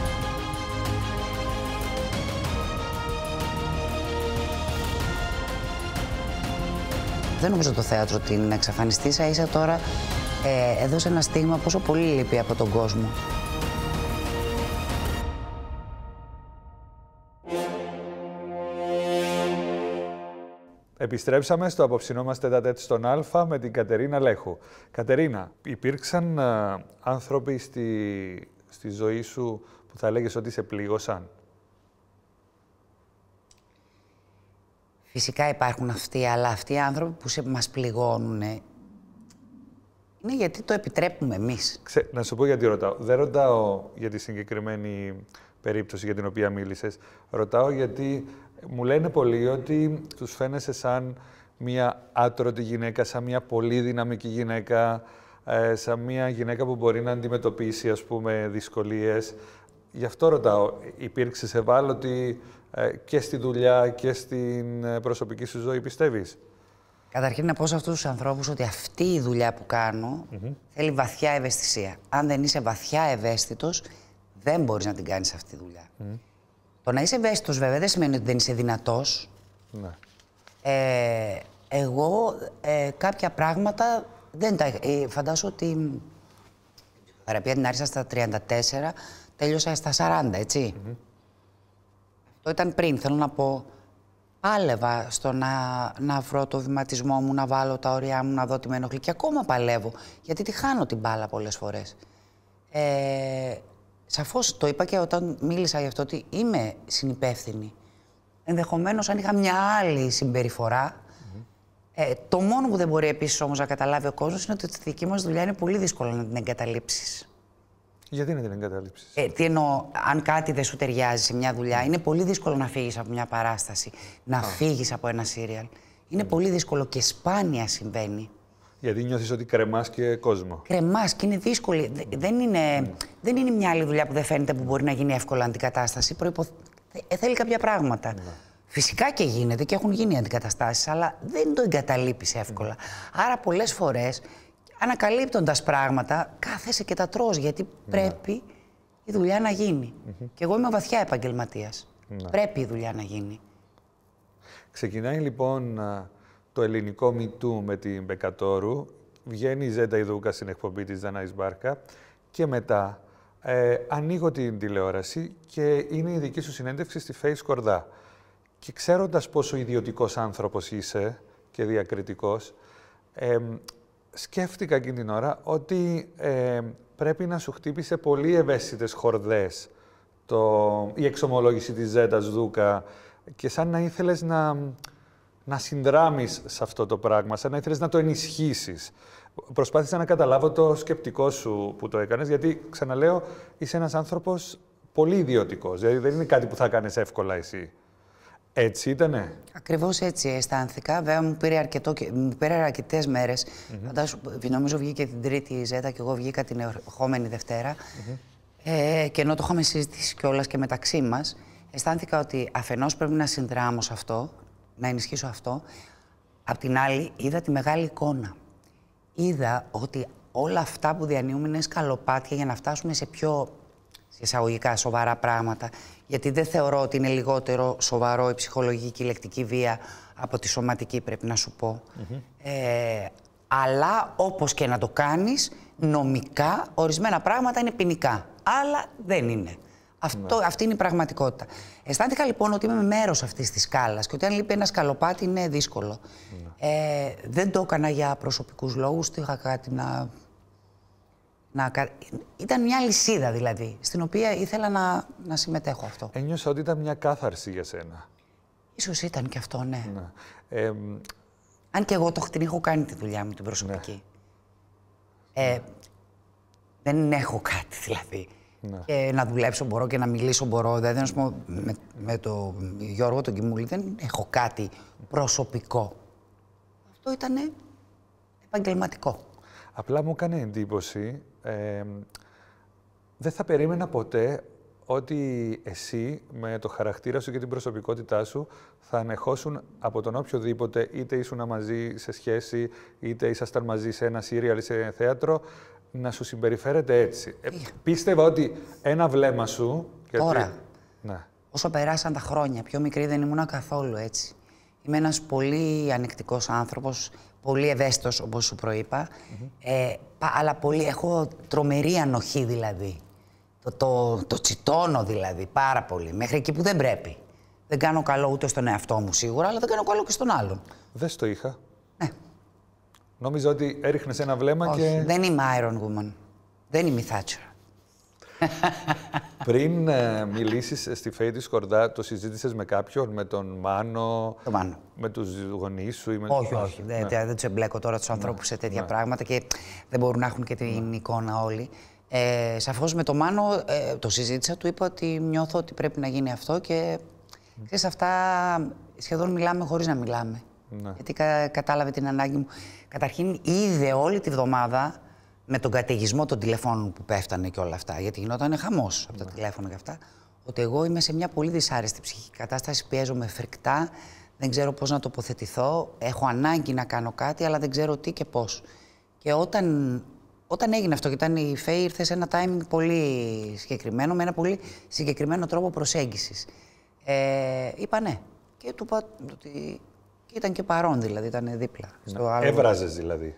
δεν νομίζω το θέατρο την εξαφανιστεί. Σα ίσα τώρα ε, έδωσε ένα στίγμα πόσο πολύ λείπει από τον κόσμο.
Επιστρέψαμε στο απόψινό μας τέτα στον Α με την Κατερίνα Λέχου. Κατερίνα, υπήρξαν ε, άνθρωποι στη, στη ζωή σου που θα έλεγες ότι σε πλήγωσαν.
Φυσικά υπάρχουν αυτοί, αλλά αυτοί οι άνθρωποι που σε, μας πληγώνουν είναι γιατί το επιτρέπουμε
εμείς. να σου πω γιατί ρωτάω. Δεν ρωτάω για τη συγκεκριμένη περίπτωση για την οποία μίλησες. Ρωτάω γιατί μου λένε πολλοί ότι τους φαίνεσαι σαν μια άτρωτη γυναίκα, σαν μια πολύ δυναμική γυναίκα, ε, σαν μια γυναίκα που μπορεί να αντιμετωπίσει, ας πούμε, δυσκολίες, Γι' αυτό ρωτάω, υπήρξε ευάλωτη ε, και στη δουλειά και στην ε, προσωπική σου ζωή, πιστεύεις.
Καταρχήν να πω σε αυτούς τους ανθρώπους ότι αυτή η δουλειά που κάνω θέλει βαθιά ευαισθησία. Αν δεν είσαι βαθιά ευαίσθητος, δεν μπορείς να την κάνεις αυτή τη δουλειά. Το να είσαι ευαίσθητος βέβαια δεν σημαίνει ότι δεν είσαι δυνατός. Ναι. Ε, εγώ ε, κάποια πράγματα δεν τα... Ε, φαντάζομαι ότι... Θεραπεία την άρχισα στα 34, Τέλειωσα στα 40, έτσι. Mm Το ήταν πριν, θέλω να πω. Πάλευα στο να, να βρω το βηματισμό μου, να βάλω τα όρια μου, να δω τι με ενοχλεί. Και ακόμα παλεύω, γιατί τη χάνω την μπάλα πολλές φορές. Ε, σαφώς το είπα και όταν μίλησα γι' αυτό ότι είμαι συνυπεύθυνη. Ενδεχομένως αν είχα μια άλλη συμπεριφορά, ε, το μόνο που δεν μπορεί επίσης όμως να καταλάβει ο κόσμος είναι ότι τη δική μας δουλειά είναι πολύ δύσκολο να την εγκαταλείψεις. Γιατί είναι την εγκατάλειψη. Ε, τι εννοώ, αν κάτι δεν σου ταιριάζει σε μια δουλειά, είναι πολύ δύσκολο να φύγεις από μια παράσταση, να φύγεις από ένα σύριαλ. Είναι ε. πολύ δύσκολο και σπάνια συμβαίνει.
Γιατί νιώθεις ότι κρεμάς και κόσμο.
Κρεμάς και είναι δύσκολη. Δεν είναι, δεν είναι μια άλλη δουλειά που δεν φαίνεται που μπορεί να γίνει εύκολα αντικατάσταση. Προϋποθε... θέλει κάποια πράγματα. Ναι. Φυσικά και γίνεται και έχουν γίνει αντικαταστάσεις, αλλά δεν το εγκαταλείπεις εύκολα. Ναι. Άρα πολλές φορές ανακαλύπτοντας πράγματα, κάθεσαι και τα τρως, γιατί ναι. πρέπει η δουλειά να γίνει. Και εγώ είμαι βαθιά επαγγελματίας. Ναι. Πρέπει η δουλειά να
γίνει. Ξεκινάει λοιπόν το ελληνικό μητού με την Μπεκατόρου. Βγαίνει η Ζέντα Ιδούκα στην εκπομπή της Δανάης Μπάρκα και μετά ε, ανοίγω την τηλεόραση και είναι η δική σου συνέντευξη στη Face Κορδά. Και ξέροντας πόσο ιδιωτικός άνθρωπος είσαι και διακριτικός, ε, σκέφτηκα εκείνη την ώρα ότι ε, πρέπει να σου χτύπησε πολύ ευαίσθητες χορδές το, η εξομολόγηση της Ζέτας Δούκα και σαν να ήθελες να, να συνδράμεις σε αυτό το πράγμα, σαν να ήθελες να το ενισχύσεις. Προσπάθησα να καταλάβω το σκεπτικό σου που το έκανες, γιατί ξαναλέω, είσαι ένας άνθρωπος πολύ ιδιωτικός. Δηλαδή δεν είναι κάτι που θα κάνεις εύκολα εσύ. Έτσι ήτανε.
Ακριβώς έτσι αισθάνθηκα. Βέβαια, μου πήρε, αρκετό, μου πήρε αρκετές μέρες. Mm-hmm. Νομίζω βγήκε την Τρίτη η Ζέτα και εγώ βγήκα την ερχόμενη Ε, και ενώ το είχαμε συζητήσει κιόλας και μεταξύ μας, αισθάνθηκα ότι αφενός πρέπει να συνδράμω σε αυτό, να ενισχύσω αυτό. Απ' την άλλη, είδα τη μεγάλη εικόνα. Είδα ότι όλα αυτά που διανύουμε είναι σκαλοπάτια για να φτάσουμε σε πιο εισαγωγικά σοβαρά πράγματα, γιατί δεν θεωρώ ότι είναι λιγότερο σοβαρό η ψυχολογική και η λεκτική βία από τη σωματική, πρέπει να σου πω. ε, αλλά όπως και να το κάνεις, νομικά ορισμένα πράγματα είναι ποινικά, άλλα δεν είναι. Αυτό, ναι. Αυτή είναι η πραγματικότητα. Αισθάνθηκα λοιπόν ότι είμαι μέρος αυτής της σκάλας και ότι αν λείπει ένα σκαλοπάτι είναι δύσκολο. Ναι. Ε, δεν το έκανα για προσωπικούς λόγους. Είχα κάτι να να... Ήταν μια λυσίδα δηλαδή, στην οποία ήθελα να, να συμμετέχω αυτό. Ένιωσα ότι ήταν μια κάθαρση για σένα. Ίσως ήταν και αυτό, ναι. ναι. Αν και εγώ το, την έχω κάνει τη δουλειά μου την προσωπική. Ναι. Ε, ναι. δεν έχω κάτι δηλαδή. Και ε, να δουλέψω μπορώ και να μιλήσω μπορώ. Δηλαδή, ας με, με τον Γιώργο τον Κιμούλη δεν έχω κάτι
προσωπικό. Αυτό ήταν επαγγελματικό. Απλά μου έκανε εντύπωση δεν θα περίμενα ποτέ ότι εσύ με το χαρακτήρα σου και την προσωπικότητά σου θα ανεχώσουν από τον οποιοδήποτε, είτε ήσουν μαζί σε σχέση, είτε ήσασταν μαζί σε ένα σύριαλ ή σε θέατρο, να σου συμπεριφέρεται έτσι. Ε, πίστευα ότι ένα βλέμμα σου... Γιατί... Τώρα, ναι.
όσο περάσαν τα χρόνια, πιο μικρή δεν ήμουν καθόλου έτσι. Είμαι ένας πολύ ανεκτικός άνθρωπος, πολύ ευαίσθητος, όπως σου προειπα ε, αλλά πολύ, έχω τρομερή ανοχή δηλαδή. Το, το, το τσιτώνω δηλαδή πάρα πολύ, μέχρι εκεί που δεν πρέπει. Δεν κάνω καλό ούτε στον εαυτό μου σίγουρα, αλλά δεν κάνω καλό και στον άλλον. Δεν το είχα. Ναι. Νόμιζα ότι έριχνες ένα βλέμμα Όχι, και... δεν είμαι Iron Woman. Δεν είμαι Thatcher.
Πριν ε, μιλήσεις ε, στη Φέη Σκορδά, το συζήτησες με κάποιον, με τον Μάνο. Με τους γονείς σου ή με Όχι, όχι. Ναι. Δεν,
δεν τους εμπλέκω τώρα τους ναι. ανθρώπους σε τέτοια ναι. πράγματα και δεν μπορούν να έχουν και την ναι. εικόνα όλοι. Ε, Σαφώς με τον Μάνο ε, το συζήτησα, του είπα ότι νιώθω ότι πρέπει να γίνει αυτό και mm. αυτά σχεδόν μιλάμε χωρίς να μιλάμε. Ναι. Γιατί κατάλαβε την ανάγκη μου. Καταρχήν είδε όλη τη βδομάδα με τον καταιγισμό των τηλεφώνων που πέφτανε και όλα αυτά, γιατί γινόταν χαμός από τα ναι. τηλέφωνα και αυτά, ότι εγώ είμαι σε μια πολύ δυσάρεστη ψυχική κατάσταση. Πιέζομαι φρικτά, δεν ξέρω πώς να τοποθετηθώ. Έχω ανάγκη να κάνω κάτι, αλλά δεν ξέρω τι και πώς. Και όταν, όταν έγινε αυτό, και ήταν η ΦΕΗ, ήρθε σε ένα timing πολύ συγκεκριμένο, με ένα πολύ συγκεκριμένο τρόπο προσέγγισης. Ε, είπα ναι. Και του είπα ότι. Και ήταν και παρόν, δηλαδή, ήταν δίπλα.
Στο ναι. άλλο... Έβραζες δηλαδή.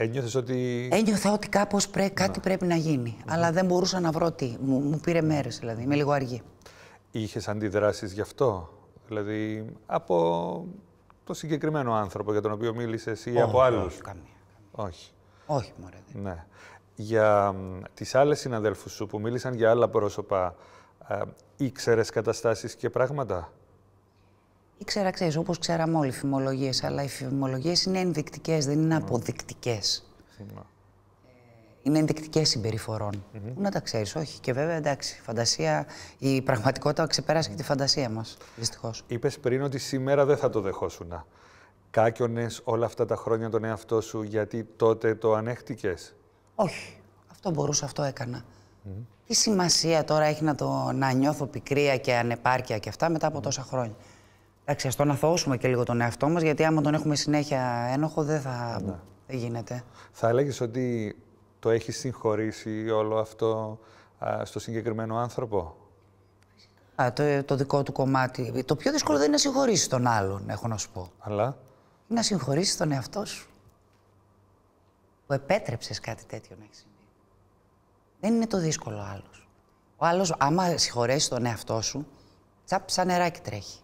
Ένιωθες ότι... Ένιωθα ότι
κάπως πρέ... κάτι πρέπει να γίνει. Αλλά δεν μπορούσα να βρω τι. Μου, πήρε μέρε,
δηλαδή. Είμαι λίγο αργή. Είχες αντιδράσεις γι' αυτό. Δηλαδή από το συγκεκριμένο άνθρωπο για τον οποίο μίλησες ή από άλλους. Όχι, καμία. Όχι. Όχι, Ναι. Για τις άλλες συναδέλφους σου που μίλησαν για άλλα πρόσωπα, ε, ήξερες καταστάσεις και πράγματα.
Ήξερα, ξέρεις, όπως ξέραμε όλοι οι φημολογίες, αλλά οι φημολογίες είναι ενδεικτικές, δεν είναι ναι.
αποδεικτικές. Ε,
είναι ενδεικτικές συμπεριφορών. Mm -hmm. Πού να τα ξέρεις, όχι. Και βέβαια, εντάξει, φαντασία, η πραγματικότητα ξεπέρασε mm. και τη φαντασία μας. Δυστυχώς.
Είπες πριν ότι σήμερα δεν θα το δεχόσουν. Κάκιονες όλα αυτά τα χρόνια τον εαυτό σου γιατί τότε το ανέχτηκες.
Όχι. Αυτό μπορούσα, αυτό έκανα. Mm. Τι σημασία τώρα έχει να, το, να νιώθω πικρία και ανεπάρκεια και αυτά μετά από τόσα χρόνια. Εντάξει, ας το να και λίγο τον εαυτό μας, γιατί άμα τον έχουμε συνέχεια ένοχο, δεν θα ναι. γίνεται.
Θα έλεγες ότι το έχεις συγχωρήσει όλο αυτό στο συγκεκριμένο άνθρωπο.
Α, το, το δικό του κομμάτι. Το πιο δύσκολο δεν είναι να συγχωρήσεις τον άλλον, έχω να σου πω. Αλλά. Να συγχωρήσεις τον εαυτό σου. Που επέτρεψες κάτι τέτοιο να έχει συμβεί. Δεν είναι το δύσκολο άλλος. Ο άλλος, άμα συγχωρέσεις τον εαυτό σου, τσαπ σαν νεράκι τρέχει.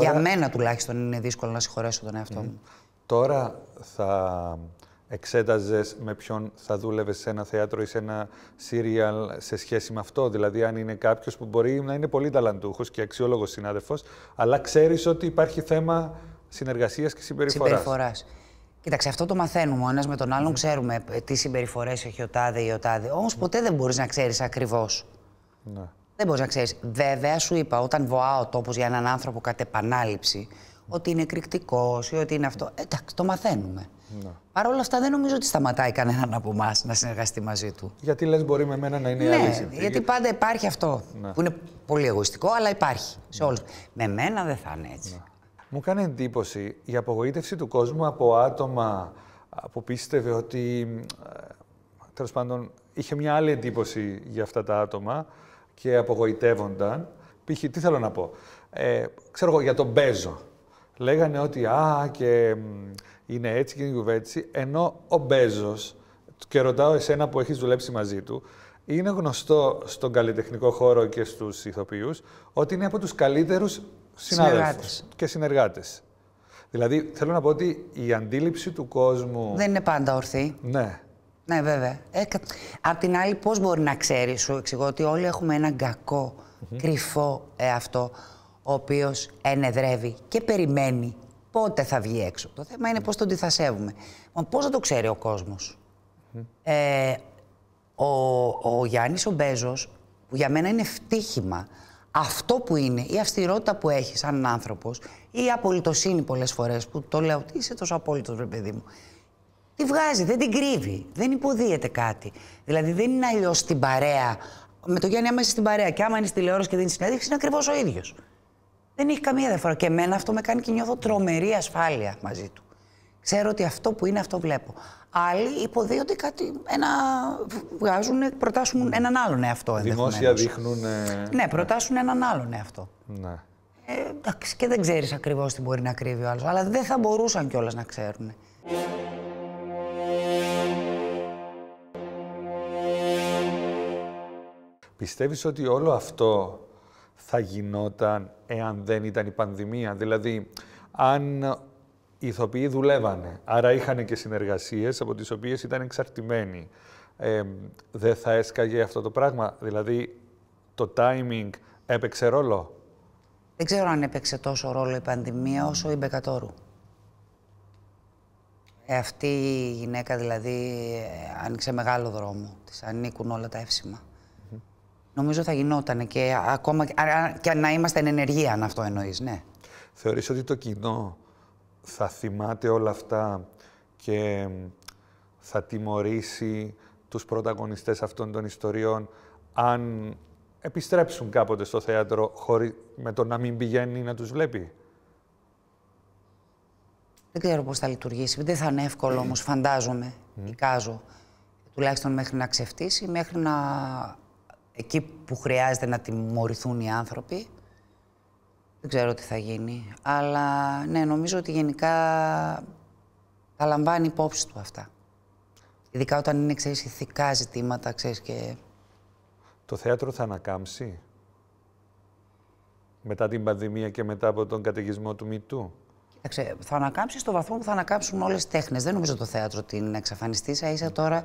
Για μένα τουλάχιστον είναι δύσκολο να συγχωρέσω τον εαυτό μου.
Τώρα θα εξέταζες με ποιον θα δούλευες σε ένα θέατρο ή σε ένα σύριαλ σε σχέση με αυτό. Δηλαδή, αν είναι κάποιος που μπορεί να είναι πολύ ταλαντούχος και αξιόλογος συνάδελφος, αλλά ξέρεις ότι υπάρχει θέμα συνεργασίας και συμπεριφοράς. Συμπεριφοράς.
Κοίταξε, αυτό το μαθαίνουμε. Ο ένας με τον άλλον ξέρουμε ε, τι συμπεριφορές έχει ο τάδε ή ο τάδε. Όμως ποτέ δεν μπορείς να ξέρεις ακριβώς. Ναι. Δεν μπορείς να ξέρεις. Βέβαια, σου είπα, όταν βοάω τόπο για έναν άνθρωπο κατ' επανάληψη, ότι είναι εκρηκτικός ή ότι είναι αυτό. Εντάξει, το μαθαίνουμε. Να. Παρ' όλα αυτά, δεν νομίζω ότι σταματάει κανέναν από εμάς να συνεργαστεί μαζί του.
Γιατί λες, μπορεί με μένα να είναι ναι, η αλήθεια. Γιατί, γιατί
πάντα υπάρχει
αυτό. Ναι. Που είναι πολύ εγωιστικό, αλλά υπάρχει σε ναι. όλους. Με μένα δεν θα είναι έτσι. Ναι. Μου κάνει εντύπωση η απογοήτευση του κόσμου από άτομα που πίστευε ότι. Ε, Τέλος πάντων, είχε μια άλλη εντύπωση για αυτά τα άτομα και απογοητεύονταν. Π.χ. τι θέλω να πω. Ε, ξέρω εγώ για τον Μπέζο. Λέγανε ότι α, και είναι έτσι και είναι ενώ ο Μπέζος, και ρωτάω εσένα που έχεις δουλέψει μαζί του, είναι γνωστό στον καλλιτεχνικό χώρο και στους ηθοποιούς ότι είναι από τους καλύτερους συνάδελφους και συνεργάτες. Δηλαδή, θέλω να πω ότι η αντίληψη του κόσμου. Δεν είναι
πάντα ορθή. Ναι. Ναι, βέβαια. Ε, απ' την άλλη, πώς μπορεί να ξέρεις, σου εξηγώ ότι όλοι έχουμε έναν κρυφό εαυτό, ο οποίος ενεδρεύει και περιμένει πότε θα βγει έξω. Το θέμα πώς πώς τον θα Μα πώς θα το ξέρει ο κοσμο Ε, ο, ο Γιάννης ο που για μένα είναι φτύχημα, αυτό που είναι, η αυστηρότητα που έχει σαν άνθρωπος, η απολυτοσύνη πολλές φορές, που το λέω ότι είσαι τόσο απόλυτος, παιδί μου. Τη βγάζει, δεν την κρύβει, δεν υποδίεται κάτι. Δηλαδή δεν είναι αλλιώς στην παρέα. Με το Γιάννη, άμα είσαι στην παρέα και άμα είναι στη τηλεόραση και δίνει συνέντευξη, είναι ακριβώς ο ίδιος. Δεν έχει καμία διαφορά. Και εμένα αυτό με κάνει και νιώθω τρομερή ασφάλεια μαζί του. Ξέρω ότι αυτό που είναι, αυτό βλέπω. Άλλοι υποδίονται κάτι, ένα, βγάζουν, προτάσουν έναν
άλλον εαυτό Δημόσια δείχνουν... Ναι,
προτάσουν έναν άλλον εαυτό. Ναι. Ε, εντάξει, και δεν ξέρεις ακριβώς τι μπορεί να κρύβει ο άλλος. αλλά δεν θα μπορούσαν κιόλας να ξέρουν.
Πιστεύεις ότι όλο αυτό θα γινόταν εάν δεν ήταν η πανδημία. Δηλαδή, αν οι ηθοποιοί δουλεύανε, άρα είχαν και συνεργασίες από τις οποίες ήταν εξαρτημένοι. δεν θα έσκαγε αυτό το πράγμα. Δηλαδή, το timing έπαιξε ρόλο.
Δεν ξέρω αν έπαιξε τόσο ρόλο η πανδημία όσο η Μπεκατόρου. Ε, αυτή η γυναίκα δηλαδή ε, άνοιξε μεγάλο δρόμο. Της ανήκουν όλα τα εύσημα. Νομίζω θα γινόταν και ακόμα και να είμαστε εν ενεργεία, αν αυτό εννοείς, ναι.
Θεωρείς ότι το κοινό θα θυμάται όλα αυτά και θα τιμωρήσει τους πρωταγωνιστές αυτών των ιστοριών αν επιστρέψουν κάποτε στο θέατρο χωρί... με το να μην πηγαίνει να τους βλέπει.
Δεν ξέρω πώς θα λειτουργήσει. Δεν θα είναι εύκολο όμως, φαντάζομαι, mm. Τουλάχιστον μέχρι να ξεφτύσει, μέχρι να εκεί που χρειάζεται να τιμωρηθούν οι άνθρωποι. Δεν ξέρω τι θα γίνει. Αλλά ναι, νομίζω ότι γενικά θα λαμβάνει υπόψη του αυτά. Ειδικά όταν είναι, ξέρεις, ηθικά ζητήματα, ξέρεις και...
Το θέατρο θα ανακάμψει μετά την πανδημία και μετά από τον καταιγισμό του Μητού.
θα ανακάμψει στο βαθμό που θα ανακάμψουν όλες τις τέχνες. Δεν νομίζω το θέατρο την εξαφανιστεί. Σα τώρα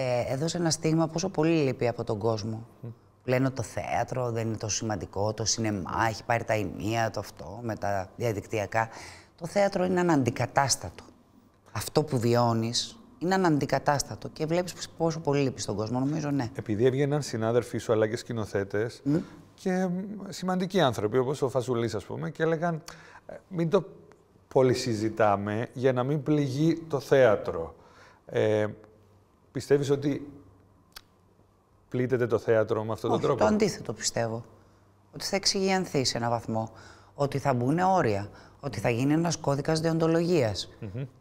ε, έδωσε ένα στίγμα πόσο πολύ λείπει από τον κόσμο. Mm. Λένε το θέατρο δεν είναι το σημαντικό, το σινεμά έχει πάρει τα ημεία, το αυτό με τα διαδικτυακά. Το θέατρο είναι ένα αντικατάστατο. Αυτό που βιώνεις είναι ένα
αντικατάστατο και βλέπεις πόσο πολύ λείπει στον κόσμο. Νομίζω ναι. Επειδή έβγαιναν συνάδελφοί σου αλλά και σκηνοθέτες και σημαντικοί άνθρωποι όπως ο Φασουλής, ας πούμε, και έλεγαν ε, μην το πολυσυζητάμε για να μην πληγεί το θέατρο. Ε, Πιστεύεις ότι πλήττεται το θέατρο με αυτόν τον τρόπο. το αντίθετο
πιστεύω. Ότι θα εξηγιανθεί σε έναν βαθμό. Ότι θα μπουν όρια. Ότι θα γίνει ένας κώδικας διοντολογίας.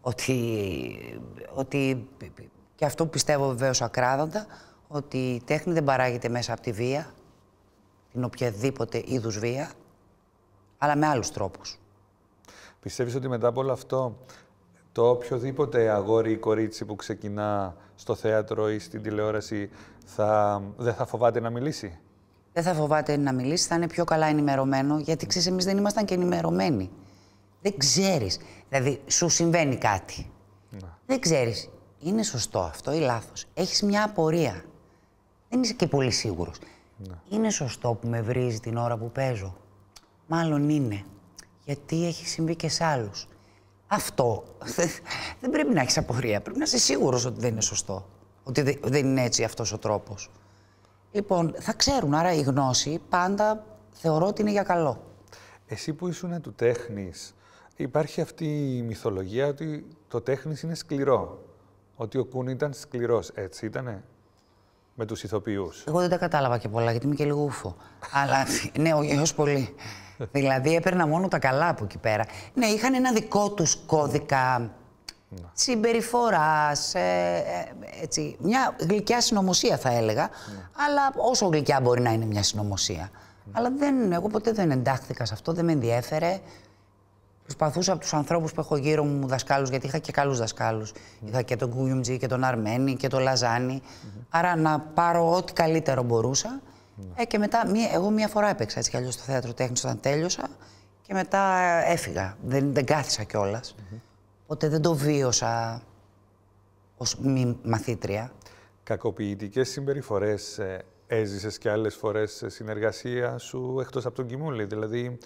Ότι, ότι... Και αυτό πιστεύω βεβαίως ακράδαντα, ότι η τέχνη δεν παράγεται μέσα από τη βία, την οποιαδήποτε είδους βία, αλλά με άλλους τρόπους.
Πιστεύεις ότι μετά από όλο αυτό, το οποιοδήποτε αγόρι ή κορίτσι που ξεκινά στο θέατρο ή στην τηλεόραση θα, δεν θα φοβάται να μιλήσει.
Δεν θα φοβάται να μιλήσει, θα είναι πιο καλά ενημερωμένο, γιατί ξέρεις, εμείς δεν ήμασταν και ενημερωμένοι. Δεν ξέρεις. Δηλαδή, σου συμβαίνει κάτι. Ναι. Δεν ξέρεις. Είναι σωστό αυτό ή λάθος. Έχεις μια απορία. Δεν είσαι και πολύ σίγουρος. Ναι. Είναι σωστό που με βρίζει την ώρα που παίζω. Μάλλον είναι. Γιατί έχει συμβεί και σε άλλους. Αυτό δεν πρέπει να έχεις απορία. Πρέπει να είσαι σίγουρος ότι δεν είναι σωστό. Ότι δεν είναι έτσι αυτός ο τρόπος. Λοιπόν, θα ξέρουν. Άρα η γνώση πάντα θεωρώ ότι είναι για καλό.
Εσύ που ήσουν του τέχνης, υπάρχει αυτή η μυθολογία ότι το τέχνης είναι σκληρό. Ότι ο Κούν ήταν σκληρός. Έτσι ήτανε. Με τους ηθοποιούς.
Εγώ δεν τα κατάλαβα και πολλά, γιατί είμαι και λίγο ούφο. Αλλά ναι, όχι πολύ δηλαδή έπαιρνα μόνο τα καλά από εκεί πέρα. Ναι, είχαν ένα δικό τους κώδικα ναι. συμπεριφοράς, ε, ε, έτσι, μια γλυκιά συνωμοσία θα έλεγα, ναι. αλλά όσο γλυκιά μπορεί να είναι μια συνωμοσία. Ναι. Αλλά δεν, εγώ ποτέ δεν εντάχθηκα σε αυτό, δεν με ενδιέφερε. Προσπαθούσα από τους ανθρώπους που έχω γύρω μου δασκάλους, γιατί είχα και καλούς δασκάλους. Mm. Ναι. Είχα και τον Κούγιουμτζή και τον Αρμένι και τον Λαζάνι. Άρα να πάρω ό,τι καλύτερο μπορούσα ε, και μετά, εγώ μία φορά έπαιξα έτσι κι αλλιώς στο θέατρο τέχνης όταν τέλειωσα και μετά ε, έφυγα. Δεν, δεν κάθισα κιόλας. Οπότε δεν το βίωσα ως μη μαθήτρια.
Κακοποιητικές συμπεριφορές ε, έζησες έζησε και άλλες φορές σε συνεργασία σου εκτός από τον Κιμούλη. Δηλαδή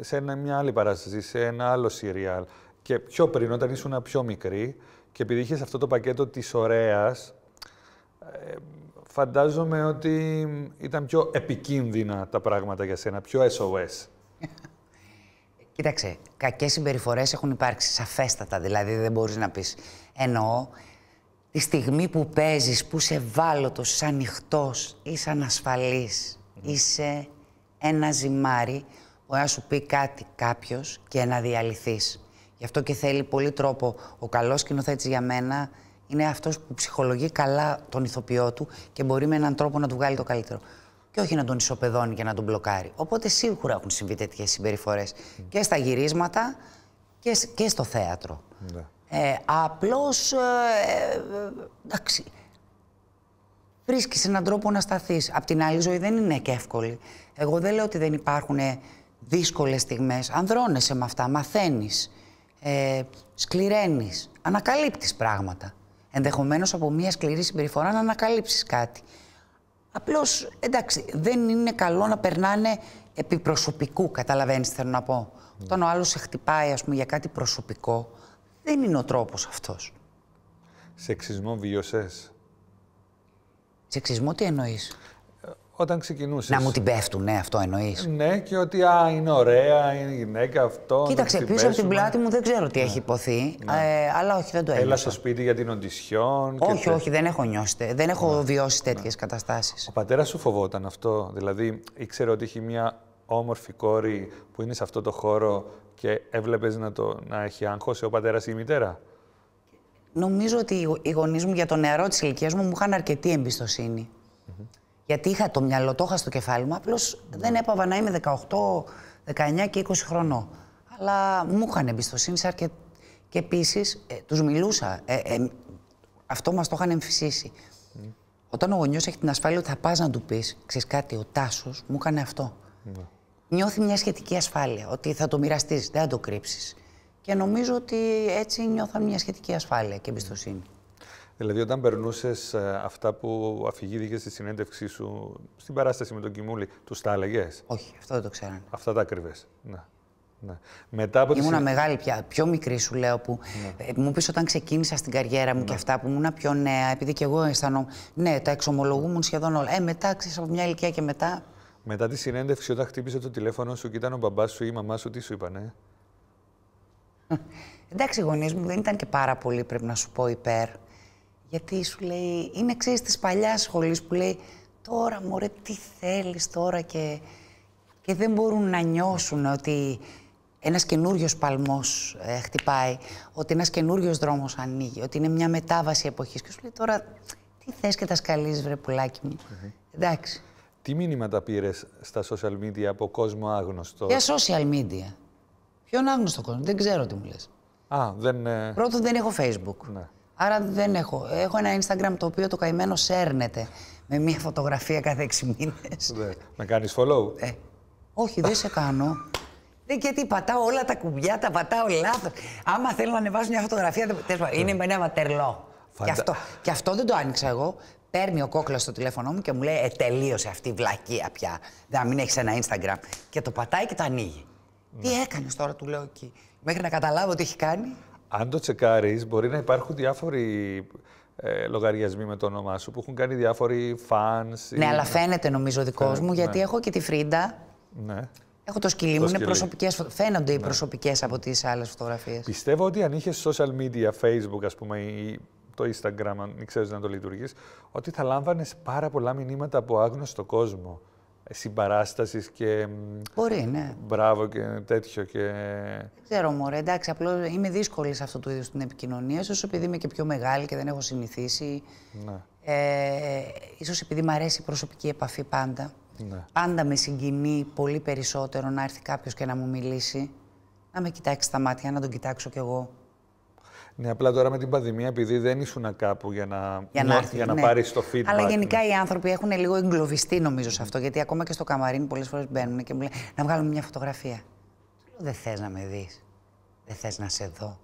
σε ένα, μια άλλη παράσταση, σε ένα άλλο σιριάλ. Και πιο πριν, όταν ήσουν πιο μικρή και επειδή είχες αυτό το πακέτο της ωραίας, Φαντάζομαι ότι ήταν πιο επικίνδυνα τα πράγματα για σένα, πιο SOS. Κοίταξε,
κακές συμπεριφορές έχουν υπάρξει σαφέστατα, δηλαδή δεν μπορείς να πεις. Εννοώ, τη στιγμή που παίζεις, που είσαι ευάλωτος, είσαι ανοιχτός, είσαι ανασφαλής, ναι. είσαι ένα ζυμάρι που να σου πει κάτι κάποιος και να διαλυθείς. Γι' αυτό και θέλει πολύ τρόπο ο καλός σκηνοθέτης για μένα είναι αυτός που ψυχολογεί καλά τον ηθοποιό του και μπορεί με έναν τρόπο να του βγάλει το καλύτερο. Και όχι να τον ισοπεδώνει και να τον μπλοκάρει. Οπότε σίγουρα έχουν συμβεί τέτοιες συμπεριφορές και στα γυρίσματα και, και στο θέατρο. Mm. Ε, Απλώς. Ε, ε, εντάξει. Βρίσκεις έναν τρόπο να σταθείς. Απ' την άλλη, η ζωή δεν είναι και εύκολη. Εγώ δεν λέω ότι δεν υπάρχουν δύσκολες στιγμές. Ανδρώνεσαι με αυτά, μαθαίνεις. Ε, σκληραίνεις, πράγματα ενδεχομένως από μια σκληρή συμπεριφορά να ανακαλύψεις κάτι. Απλώς, εντάξει, δεν είναι καλό να περνάνε επί προσωπικού, καταλαβαίνεις θέλω να πω. Ναι. Όταν ο άλλος σε χτυπάει, ας πούμε, για κάτι προσωπικό, δεν είναι ο τρόπος αυτός.
Σεξισμό βιώσες. Σεξισμό τι εννοείς. Όταν ξεκινούσες. Να μου την
πέφτουν, ναι, αυτό εννοείς.
Ναι, και ότι α, είναι ωραία, είναι γυναίκα, αυτό. Κοίταξε, πίσω από την πλάτη
μου δεν ξέρω τι ναι. έχει υποθεί.
Ναι. Ε, αλλά όχι, δεν το ένιωσα. Έλα
στο σπίτι για την οντισιόν. Όχι, όχι, δεν έχω νιώσει. Δεν έχω ναι. βιώσει τέτοιες καταστάσεις. Ο πατέρας σου
φοβόταν αυτό. Δηλαδή, ήξερε ότι έχει μια όμορφη κόρη που είναι σε αυτό το χώρο και έβλεπες να, να έχει άγχος ε, ο πατέρας ή η μητέρα.
Νομίζω ότι οι γονείς μου για το νεαρό της ηλικίας μου μου είχαν αρκετή εμπιστοσύνη. Γιατί είχα το μυαλό, το είχα στο κεφάλι μου. Απλώς ναι. δεν έπαβα να είμαι 18, 19 και 20 χρονών. Αλλά μου είχαν εμπιστοσύνη σε Και επίσης ε, τους μιλούσα. Ε, ε, αυτό μας το είχαν εμφυσίσει. Ναι. Όταν ο γονιός έχει την ασφάλεια ότι θα πας να του πεις, ξέρεις κάτι, ο Τάσος μου έκανε αυτό. Mm. Νιώθει μια σχετική ασφάλεια, ότι θα το μοιραστείς, δεν θα το κρύψεις. Και νομίζω ότι έτσι νιώθαν μια σχετική ασφάλεια και εμπιστοσύνη.
Δηλαδή, όταν περνούσες ε, αυτά που αφηγήθηκε στη συνέντευξή σου στην παράσταση με τον Κιμούλη, τους τα έλεγες. Όχι, αυτό δεν το ξέρανε. Αυτά τα ακριβές. Ναι. Ναι. Μετά από ήμουνα μεγάλη
πια, πιο μικρή σου λέω που ναι. Ε, μου πεις όταν ξεκίνησα στην καριέρα μου ναι. και αυτά που ήμουν πιο νέα, επειδή και εγώ αισθανόμουν, ναι, τα εξομολογούμουν σχεδόν όλα. Ε, μετά, ξέρεις από μια ηλικία και μετά.
Μετά τη συνέντευξη όταν χτύπησε το τηλέφωνο σου και ήταν ο μπαμπάς σου ή η μαμά σου, τι σου είπανε.
Εντάξει, οι γονείς μου δεν ήταν και πάρα πολύ, πρέπει να σου πω, υπέρ. Γιατί σου λέει, είναι ξέρεις της παλιάς σχολής που λέει τώρα μωρέ τι θέλεις τώρα και, και δεν μπορούν να νιώσουν ότι ένας καινούριος παλμός ε, χτυπάει, ότι ένας καινούριος δρόμος ανοίγει, ότι είναι μια μετάβαση εποχής. Και σου λέει τώρα τι θες και τα σκαλίζεις, βρε πουλάκι μου. Mm -hmm. Εντάξει.
Τι μήνυματα πήρες στα social media από κόσμο άγνωστο. Για social media.
Ποιον άγνωστο κόσμο, δεν ξέρω τι μου λες.
Α, δεν... Ε, Πρώτον δεν έχω facebook. Ναι.
Άρα δεν έχω. Έχω ένα Instagram το οποίο το καημένο σέρνεται με μία φωτογραφία κάθε έξι μήνες. Ναι.
Να κάνεις follow. Ε,
όχι, δεν σε κάνω. Δεν γιατί πατάω όλα τα κουμπιά, τα πατάω λάθος. Άμα θέλω να ανεβάσω μια φωτογραφία, είναι με ένα ματερλό. Και, αυτό, και αυτό δεν το άνοιξα εγώ. Παίρνει ο κόκλα στο τηλέφωνό μου και μου λέει: Ε, τελείωσε αυτή η βλακεία πια.
Να μην έχεις ένα Instagram. Και το πατάει και το ανοίγει. Ναι. Τι έκανες τώρα, του λέω εκεί. Μέχρι
να καταλάβω τι έχει κάνει.
Αν το τσεκάρεις, μπορεί να υπάρχουν διάφοροι ε, λογαριασμοί με το όνομά σου που έχουν κάνει διάφοροι fans. Ναι, αλλά φαίνεται
νομίζω δικό μου, ναι. γιατί έχω και τη Φρίντα. Ναι. Έχω το σκυλί μου, φαίνονται οι ναι. προσωπικές από τις άλλες φωτογραφίες.
Πιστεύω ότι αν είχες social media, facebook ας πούμε, ή το instagram, αν ξέρεις να το λειτουργείς, ότι θα λάμβανες πάρα πολλά μηνύματα από άγνωστο κόσμο συμπαράστασης και. Μπορεί, ναι. Μπράβο και τέτοιο. Και...
Δεν ξέρω, Μωρέ. Εντάξει, απλώς είμαι δύσκολη σε αυτό το ίδιο στην επικοινωνία. σω επειδή είμαι και πιο μεγάλη και δεν έχω συνηθίσει. Ναι. Ε, ίσως επειδή μου αρέσει η προσωπική επαφή πάντα. Ναι. Πάντα με συγκινεί πολύ περισσότερο να έρθει κάποιος και να μου μιλήσει. Να με κοιτάξει στα μάτια, να τον κοιτάξω κι εγώ.
Ναι, απλά τώρα με την πανδημία, επειδή δεν ήσουν κάπου για να, για να, για ναι. πάρει το feedback. Αλλά ναι. γενικά
οι άνθρωποι έχουν λίγο εγκλωβιστεί νομίζω σε αυτό. Γιατί ακόμα και στο καμαρίνι πολλές φορές μπαίνουν και μου λένε Να βγάλουμε μια φωτογραφία. Δεν θες να με δεις. Δεν θες να σε δω.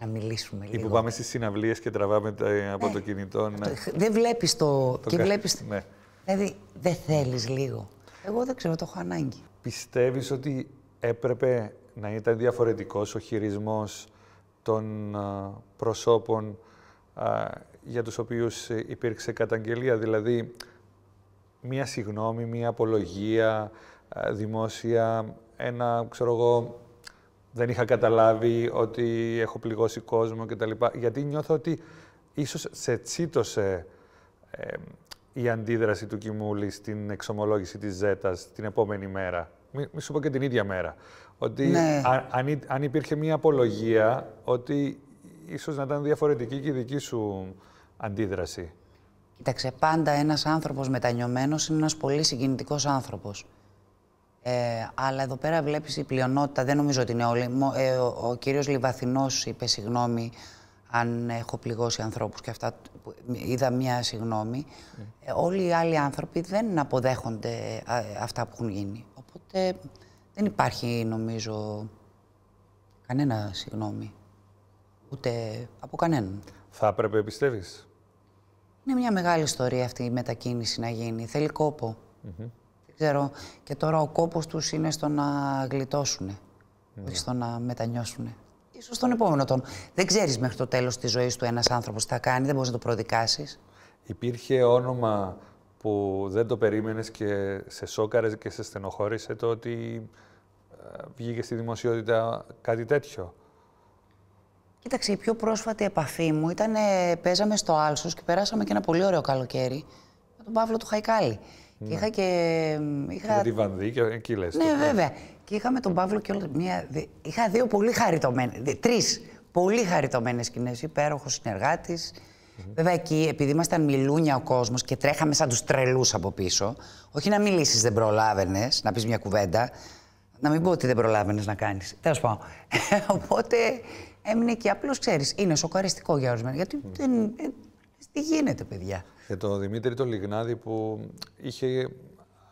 να μιλήσουμε λίγο. Ή που πάμε
στις συναυλίες και τραβάμε ναι. από το κινητό. Ναι. δεν βλέπεις
το. το και βλέπεις... ναι. Δηλαδή δεν θέλεις λίγο.
Εγώ δεν ξέρω, το έχω ανάγκη. Πιστεύεις ότι έπρεπε να ήταν διαφορετικός ο χειρισμός των ε, προσώπων ε, για τους οποίους υπήρξε καταγγελία, δηλαδή μία συγνώμη, μία απολογία ε, δημόσια, ένα, ξέρω εγώ, δεν είχα καταλάβει ότι έχω πληγώσει κόσμο κτλ. Γιατί νιώθω ότι ίσως σε τσίτωσε η αντίδραση του Κιμούλη στην εξομολόγηση της Ζέτας την επόμενη μέρα. μη σου πω και την ίδια μέρα. Ότι ναι. αν, υπήρχε μια απολογία, ότι ίσως να ήταν διαφορετική και η δική σου αντίδραση.
Κοίταξε, πάντα ένας άνθρωπος μετανιωμένος είναι ένας πολύ συγκινητικός άνθρωπος. Ε, αλλά εδώ πέρα βλέπεις η πλειονότητα, δεν νομίζω ότι είναι όλοι. Ε, ο, ο, κύριος Λιβαθινός είπε συγγνώμη αν έχω πληγώσει ανθρώπους και αυτά είδα μια συγγνώμη. Ναι. Ε, όλοι οι άλλοι άνθρωποι δεν αποδέχονται αυτά που έχουν γίνει. Οπότε δεν υπάρχει, νομίζω, κανένα συγγνώμη. Ούτε από κανέναν.
Θα έπρεπε, πιστεύεις.
Είναι μια μεγάλη ιστορία αυτή η μετακίνηση να γίνει. Θέλει Δεν ξέρω. Και τώρα ο κόπος τους είναι στο να γλιτώσουν. Ναι. στο να μετανιώσουν. Ίσως τον επόμενο τον. Δεν ξέρεις μέχρι το τέλος της ζωής του ένας άνθρωπος τι θα κάνει. Δεν μπορείς να
το προδικάσεις. Υπήρχε όνομα που δεν το περίμενες και σε σόκαρες και σε στενοχώρησε το ότι ε, βγήκε στη δημοσιότητα κάτι τέτοιο.
Κοίταξε, η πιο πρόσφατη επαφή μου ήταν παίζαμε στο Άλσος και περάσαμε και ένα πολύ ωραίο καλοκαίρι με τον Παύλο του Χαϊκάλη. Και ναι. είχα και. Είχα... Με τη
Βανδί και εκεί λες. Ναι,
βέβαια. Και είχαμε τον Παύλο και όλα. Μια... Είχα δύο πολύ χαριτωμένες. Τρεις πολύ χαριτωμένες σκηνές. Υπέροχος συνεργάτης, Βέβαια εκεί, επειδή ήμασταν μιλούνια ο κόσμος και τρέχαμε σαν τους τρελούς από πίσω, όχι να μιλήσεις δεν προλάβαινες, να πεις μια κουβέντα. Να μην πω ότι δεν προλάβαινες να κάνεις. Τέλος πάντων. Οπότε έμεινε και απλώς ξέρεις, είναι σοκαριστικό για ορισμένους. Γιατί mm. δεν. Ε, τι γίνεται,
παιδιά. Και το Δημήτρη το Λιγνάδι, που είχε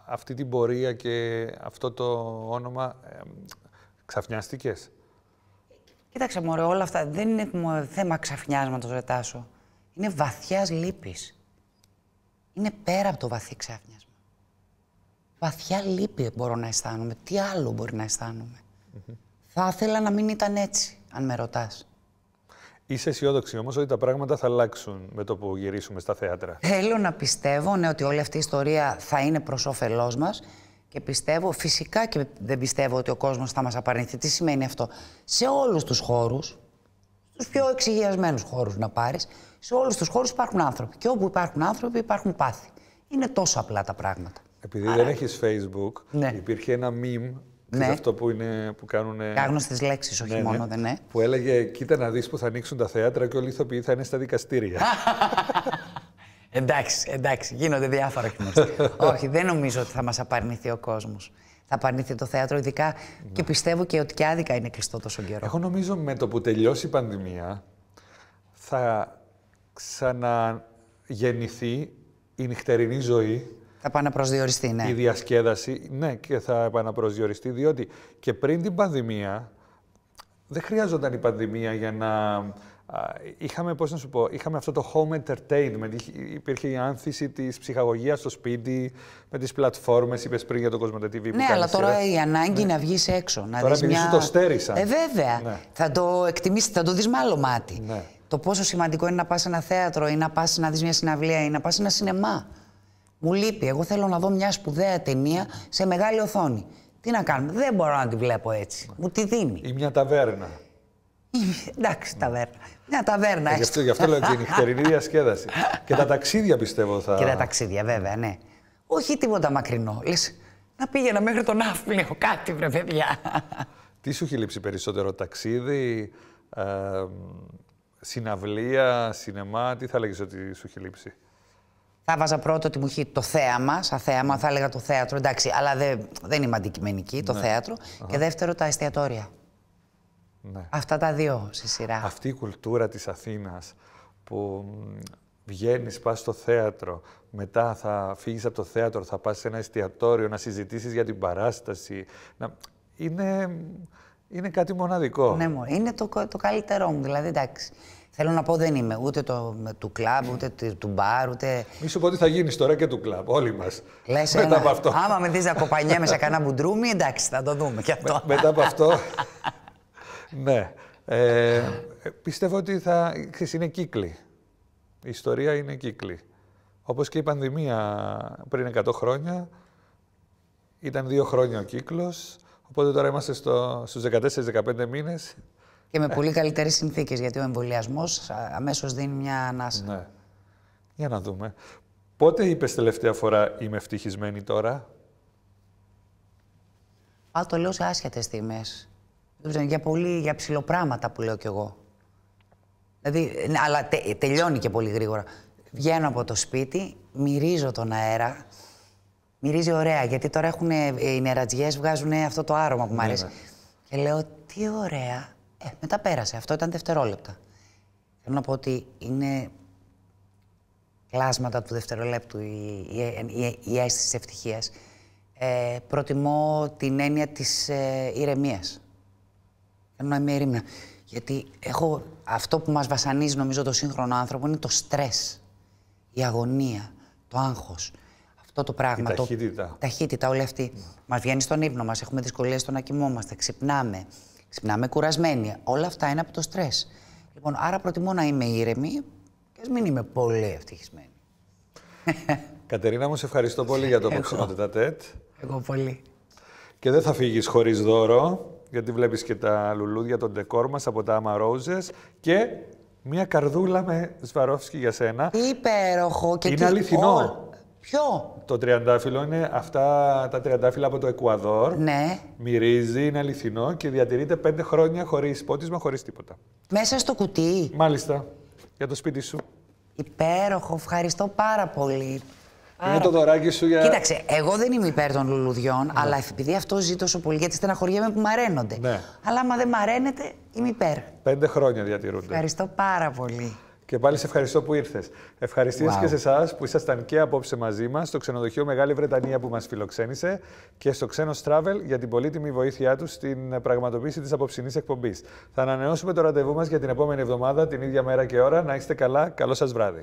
αυτή την πορεία και αυτό το όνομα, ε, ξαφνιάστηκες.
Κοίταξε, μωρέ, όλα αυτά δεν είναι θέμα ξαφνιάσματος, ρετάσω είναι βαθιάς λύπης. Είναι πέρα από το βαθύ ξάφνιασμα. Βαθιά λύπη μπορώ να αισθάνομαι. Τι άλλο μπορεί να αισθάνομαι. Θα ήθελα να μην ήταν έτσι, αν με ρωτάς.
Είσαι αισιόδοξη όμως ότι τα πράγματα θα αλλάξουν με το που γυρίσουμε στα θέατρα.
Θέλω να πιστεύω ναι, ότι όλη αυτή η ιστορία θα είναι προς όφελός μας και πιστεύω, φυσικά και δεν πιστεύω ότι ο κόσμος θα μας απαρνηθεί. Τι σημαίνει αυτό, Σε όλους τους χώρους, στους πιο εξηγιασμένου χώρους να πάρεις, σε όλους τους χώρους υπάρχουν άνθρωποι. Και όπου υπάρχουν άνθρωποι, υπάρχουν πάθη. Είναι τόσο απλά τα πράγματα.
Επειδή δεν έχεις Facebook, ναι. υπήρχε ένα meme. Ναι. Αυτό που, είναι, που κάνουν. Κάγνωστε λέξεις, όχι ναι, ναι. μόνο, δεν είναι. Που έλεγε: Κοίτα να δεις που θα ανοίξουν τα θέατρα και όλοι οι ηθοποιοί θα είναι στα δικαστήρια. εντάξει, εντάξει, γίνονται διάφορα κοινά. όχι, δεν νομίζω ότι θα μας
απαρνηθεί ο κόσμος θα απαρνηθεί το θέατρο, ειδικά ναι. και πιστεύω και ότι και άδικα είναι κλειστό τόσο
καιρό. Εγώ νομίζω με το που τελειώσει η πανδημία θα ξαναγεννηθεί η νυχτερινή ζωή. Θα επαναπροσδιοριστεί, ναι. Η διασκέδαση, ναι, και θα επαναπροσδιοριστεί, διότι και πριν την πανδημία, δεν χρειάζονταν η πανδημία για να... Είχαμε, πώς να σου πω, είχαμε αυτό το home entertainment, υπήρχε η άνθηση της ψυχαγωγίας στο σπίτι, με τις πλατφόρμες, είπες πριν για το Cosmote TV Ναι, αλλά τώρα η
ανάγκη ναι. να βγεις έξω, να Τώρα δεις μια... το στέρισαν. Ε, βέβαια. Ναι. Θα το εκτιμήσεις, θα το δεις με άλλο μάτι. Ναι το πόσο σημαντικό είναι να πας σε ένα θέατρο ή να πας να δεις μια συναυλία ή να πας σε ένα σινεμά. Μου λείπει. Εγώ θέλω να δω μια σπουδαία ταινία σε μεγάλη οθόνη. Τι να κάνουμε, δεν μπορώ να τη βλέπω έτσι. Μου τη δίνει. Ή μια ταβέρνα. Εντάξει, ταβέρνα. Μια ταβέρνα. Ε, γι, αυτό, λέω και η νυχτερινή
διασκέδαση. και τα ταξίδια πιστεύω θα. Και τα ταξίδια, βέβαια, ναι.
Όχι τίποτα μακρινό. Λες να πήγαινα μέχρι τον Άφλιο, κάτι βρε παιδιά.
Τι σου έχει λείψει περισσότερο, ταξίδι, ε, συναυλία, σινεμά, τι θα έλεγες ότι σου έχει λείψει.
Θα βάζα πρώτο ότι μου το θέαμα, σαν θέαμα, θα έλεγα το θέατρο, εντάξει, αλλά δεν, δεν είμαι αντικειμενική, το ναι. θέατρο. Και δεύτερο, τα εστιατόρια.
Ναι. Αυτά τα δύο στη σειρά. Αυτή η κουλτούρα της Αθήνας που βγαίνεις πας στο θέατρο, μετά θα φύγεις από το θέατρο, θα πας σε ένα εστιατόριο, να συζητήσεις για την παράσταση. Να... Είναι είναι κάτι μοναδικό. Ναι, είναι
το, το καλύτερό μου. Δηλαδή, εντάξει. Θέλω να πω, δεν είμαι ούτε το, του κλαμπ,
ούτε του μπαρ, ούτε. Μη σου πω ότι θα γίνεις τώρα και του κλαμπ, όλοι μας. μετά από αυτό. Άμα με δεις να κοπανιέμαι σε κανένα μπουντρούμι, εντάξει, θα το δούμε κι αυτό. μετά από αυτό. ναι. Ε, πιστεύω ότι θα. Ξέρεις, είναι κύκλοι. Η ιστορία είναι κύκλοι. Όπως και η πανδημία πριν 100 χρόνια. Ήταν δύο χρόνια ο κύκλος. Οπότε τώρα είμαστε στο, στους 14-15 μήνες.
Και με πολύ καλύτερες συνθήκες, γιατί ο εμβολιασμός αμέσως δίνει μια ανάσα. Ναι.
Για να δούμε. Πότε είπες τελευταία φορά είμαι ευτυχισμένη τώρα.
Α, το λέω σε άσχετες στιγμές. Για, πολύ, για ψηλοπράγματα που λέω κι εγώ. Δηλαδή, ε, ναι, αλλά τελειώνει και πολύ γρήγορα. Βγαίνω από το σπίτι, μυρίζω τον αέρα, Μυρίζει ωραία, γιατί τώρα έχουν, ε, οι νερατζιές βγάζουν αυτό το άρωμα που μου αρέσει. και λέω, τι ωραία. Ε, μετά πέρασε. Αυτό ήταν δευτερόλεπτα. Θέλω να πω ότι είναι κλάσματα του δευτερολέπτου η, η, η αίσθηση της ευτυχίας. Ε, προτιμώ την έννοια της ε, ηρεμίας. Θέλω να είμαι ηρεμία. Γιατί έχω, αυτό που μας βασανίζει νομίζω το σύγχρονο άνθρωπο είναι το στρες, η αγωνία, το άγχος αυτό το πράγμα. Η το... ταχύτητα. Ταχύτητα, όλη αυτή. Μα βγαίνει στον ύπνο μας, έχουμε δυσκολίες στο να κοιμόμαστε, ξυπνάμε. Ξυπνάμε κουρασμένοι. Όλα αυτά είναι από το στρες. Λοιπόν, άρα προτιμώ να είμαι ήρεμη και μην είμαι πολύ
ευτυχισμένη. Κατερίνα μου, σε ευχαριστώ πολύ για το προξενότητα ΤΕΤ. Εγώ πολύ. Και δεν θα φύγεις χωρίς δώρο, γιατί βλέπεις και τα λουλούδια τον ντεκόρ μας από τα άμα ρόζε και μια καρδούλα με Σβαρόφσκι για σένα. Υπέροχο. Και είναι Ποιο? Το τριαντάφυλλο είναι αυτά τα τριαντάφυλλα από το Εκουαδόρ. Ναι. Μυρίζει, είναι αληθινό και διατηρείται πέντε χρόνια χωρίς πότισμα, χωρίς τίποτα. Μέσα στο κουτί. Μάλιστα. Για το σπίτι σου.
Υπέροχο, ευχαριστώ πάρα πολύ. Είναι το δωράκι
σου για. Κοίταξε,
εγώ δεν είμαι υπέρ των
λουλουδιών, ναι. αλλά
επειδή αυτό ζει τόσο πολύ, γιατί στεναχωριέμαι που μαραίνονται. Ναι. Αλλά άμα δεν μαραίνεται, είμαι υπέρ.
Πέντε χρόνια διατηρούνται. Ευχαριστώ πάρα πολύ. Και πάλι σε ευχαριστώ που ήρθες. Ευχαριστήσεις και σε εσάς που ήσασταν και απόψε μαζί μας στο ξενοδοχείο Μεγάλη Βρετανία που μας φιλοξένησε και στο ξένο Travel για την πολύτιμη βοήθειά τους στην πραγματοποίηση της απόψινής εκπομπής. Θα ανανεώσουμε το ραντεβού μας για την επόμενη εβδομάδα, την ίδια μέρα και ώρα. Να είστε καλά. Καλό σας βράδυ.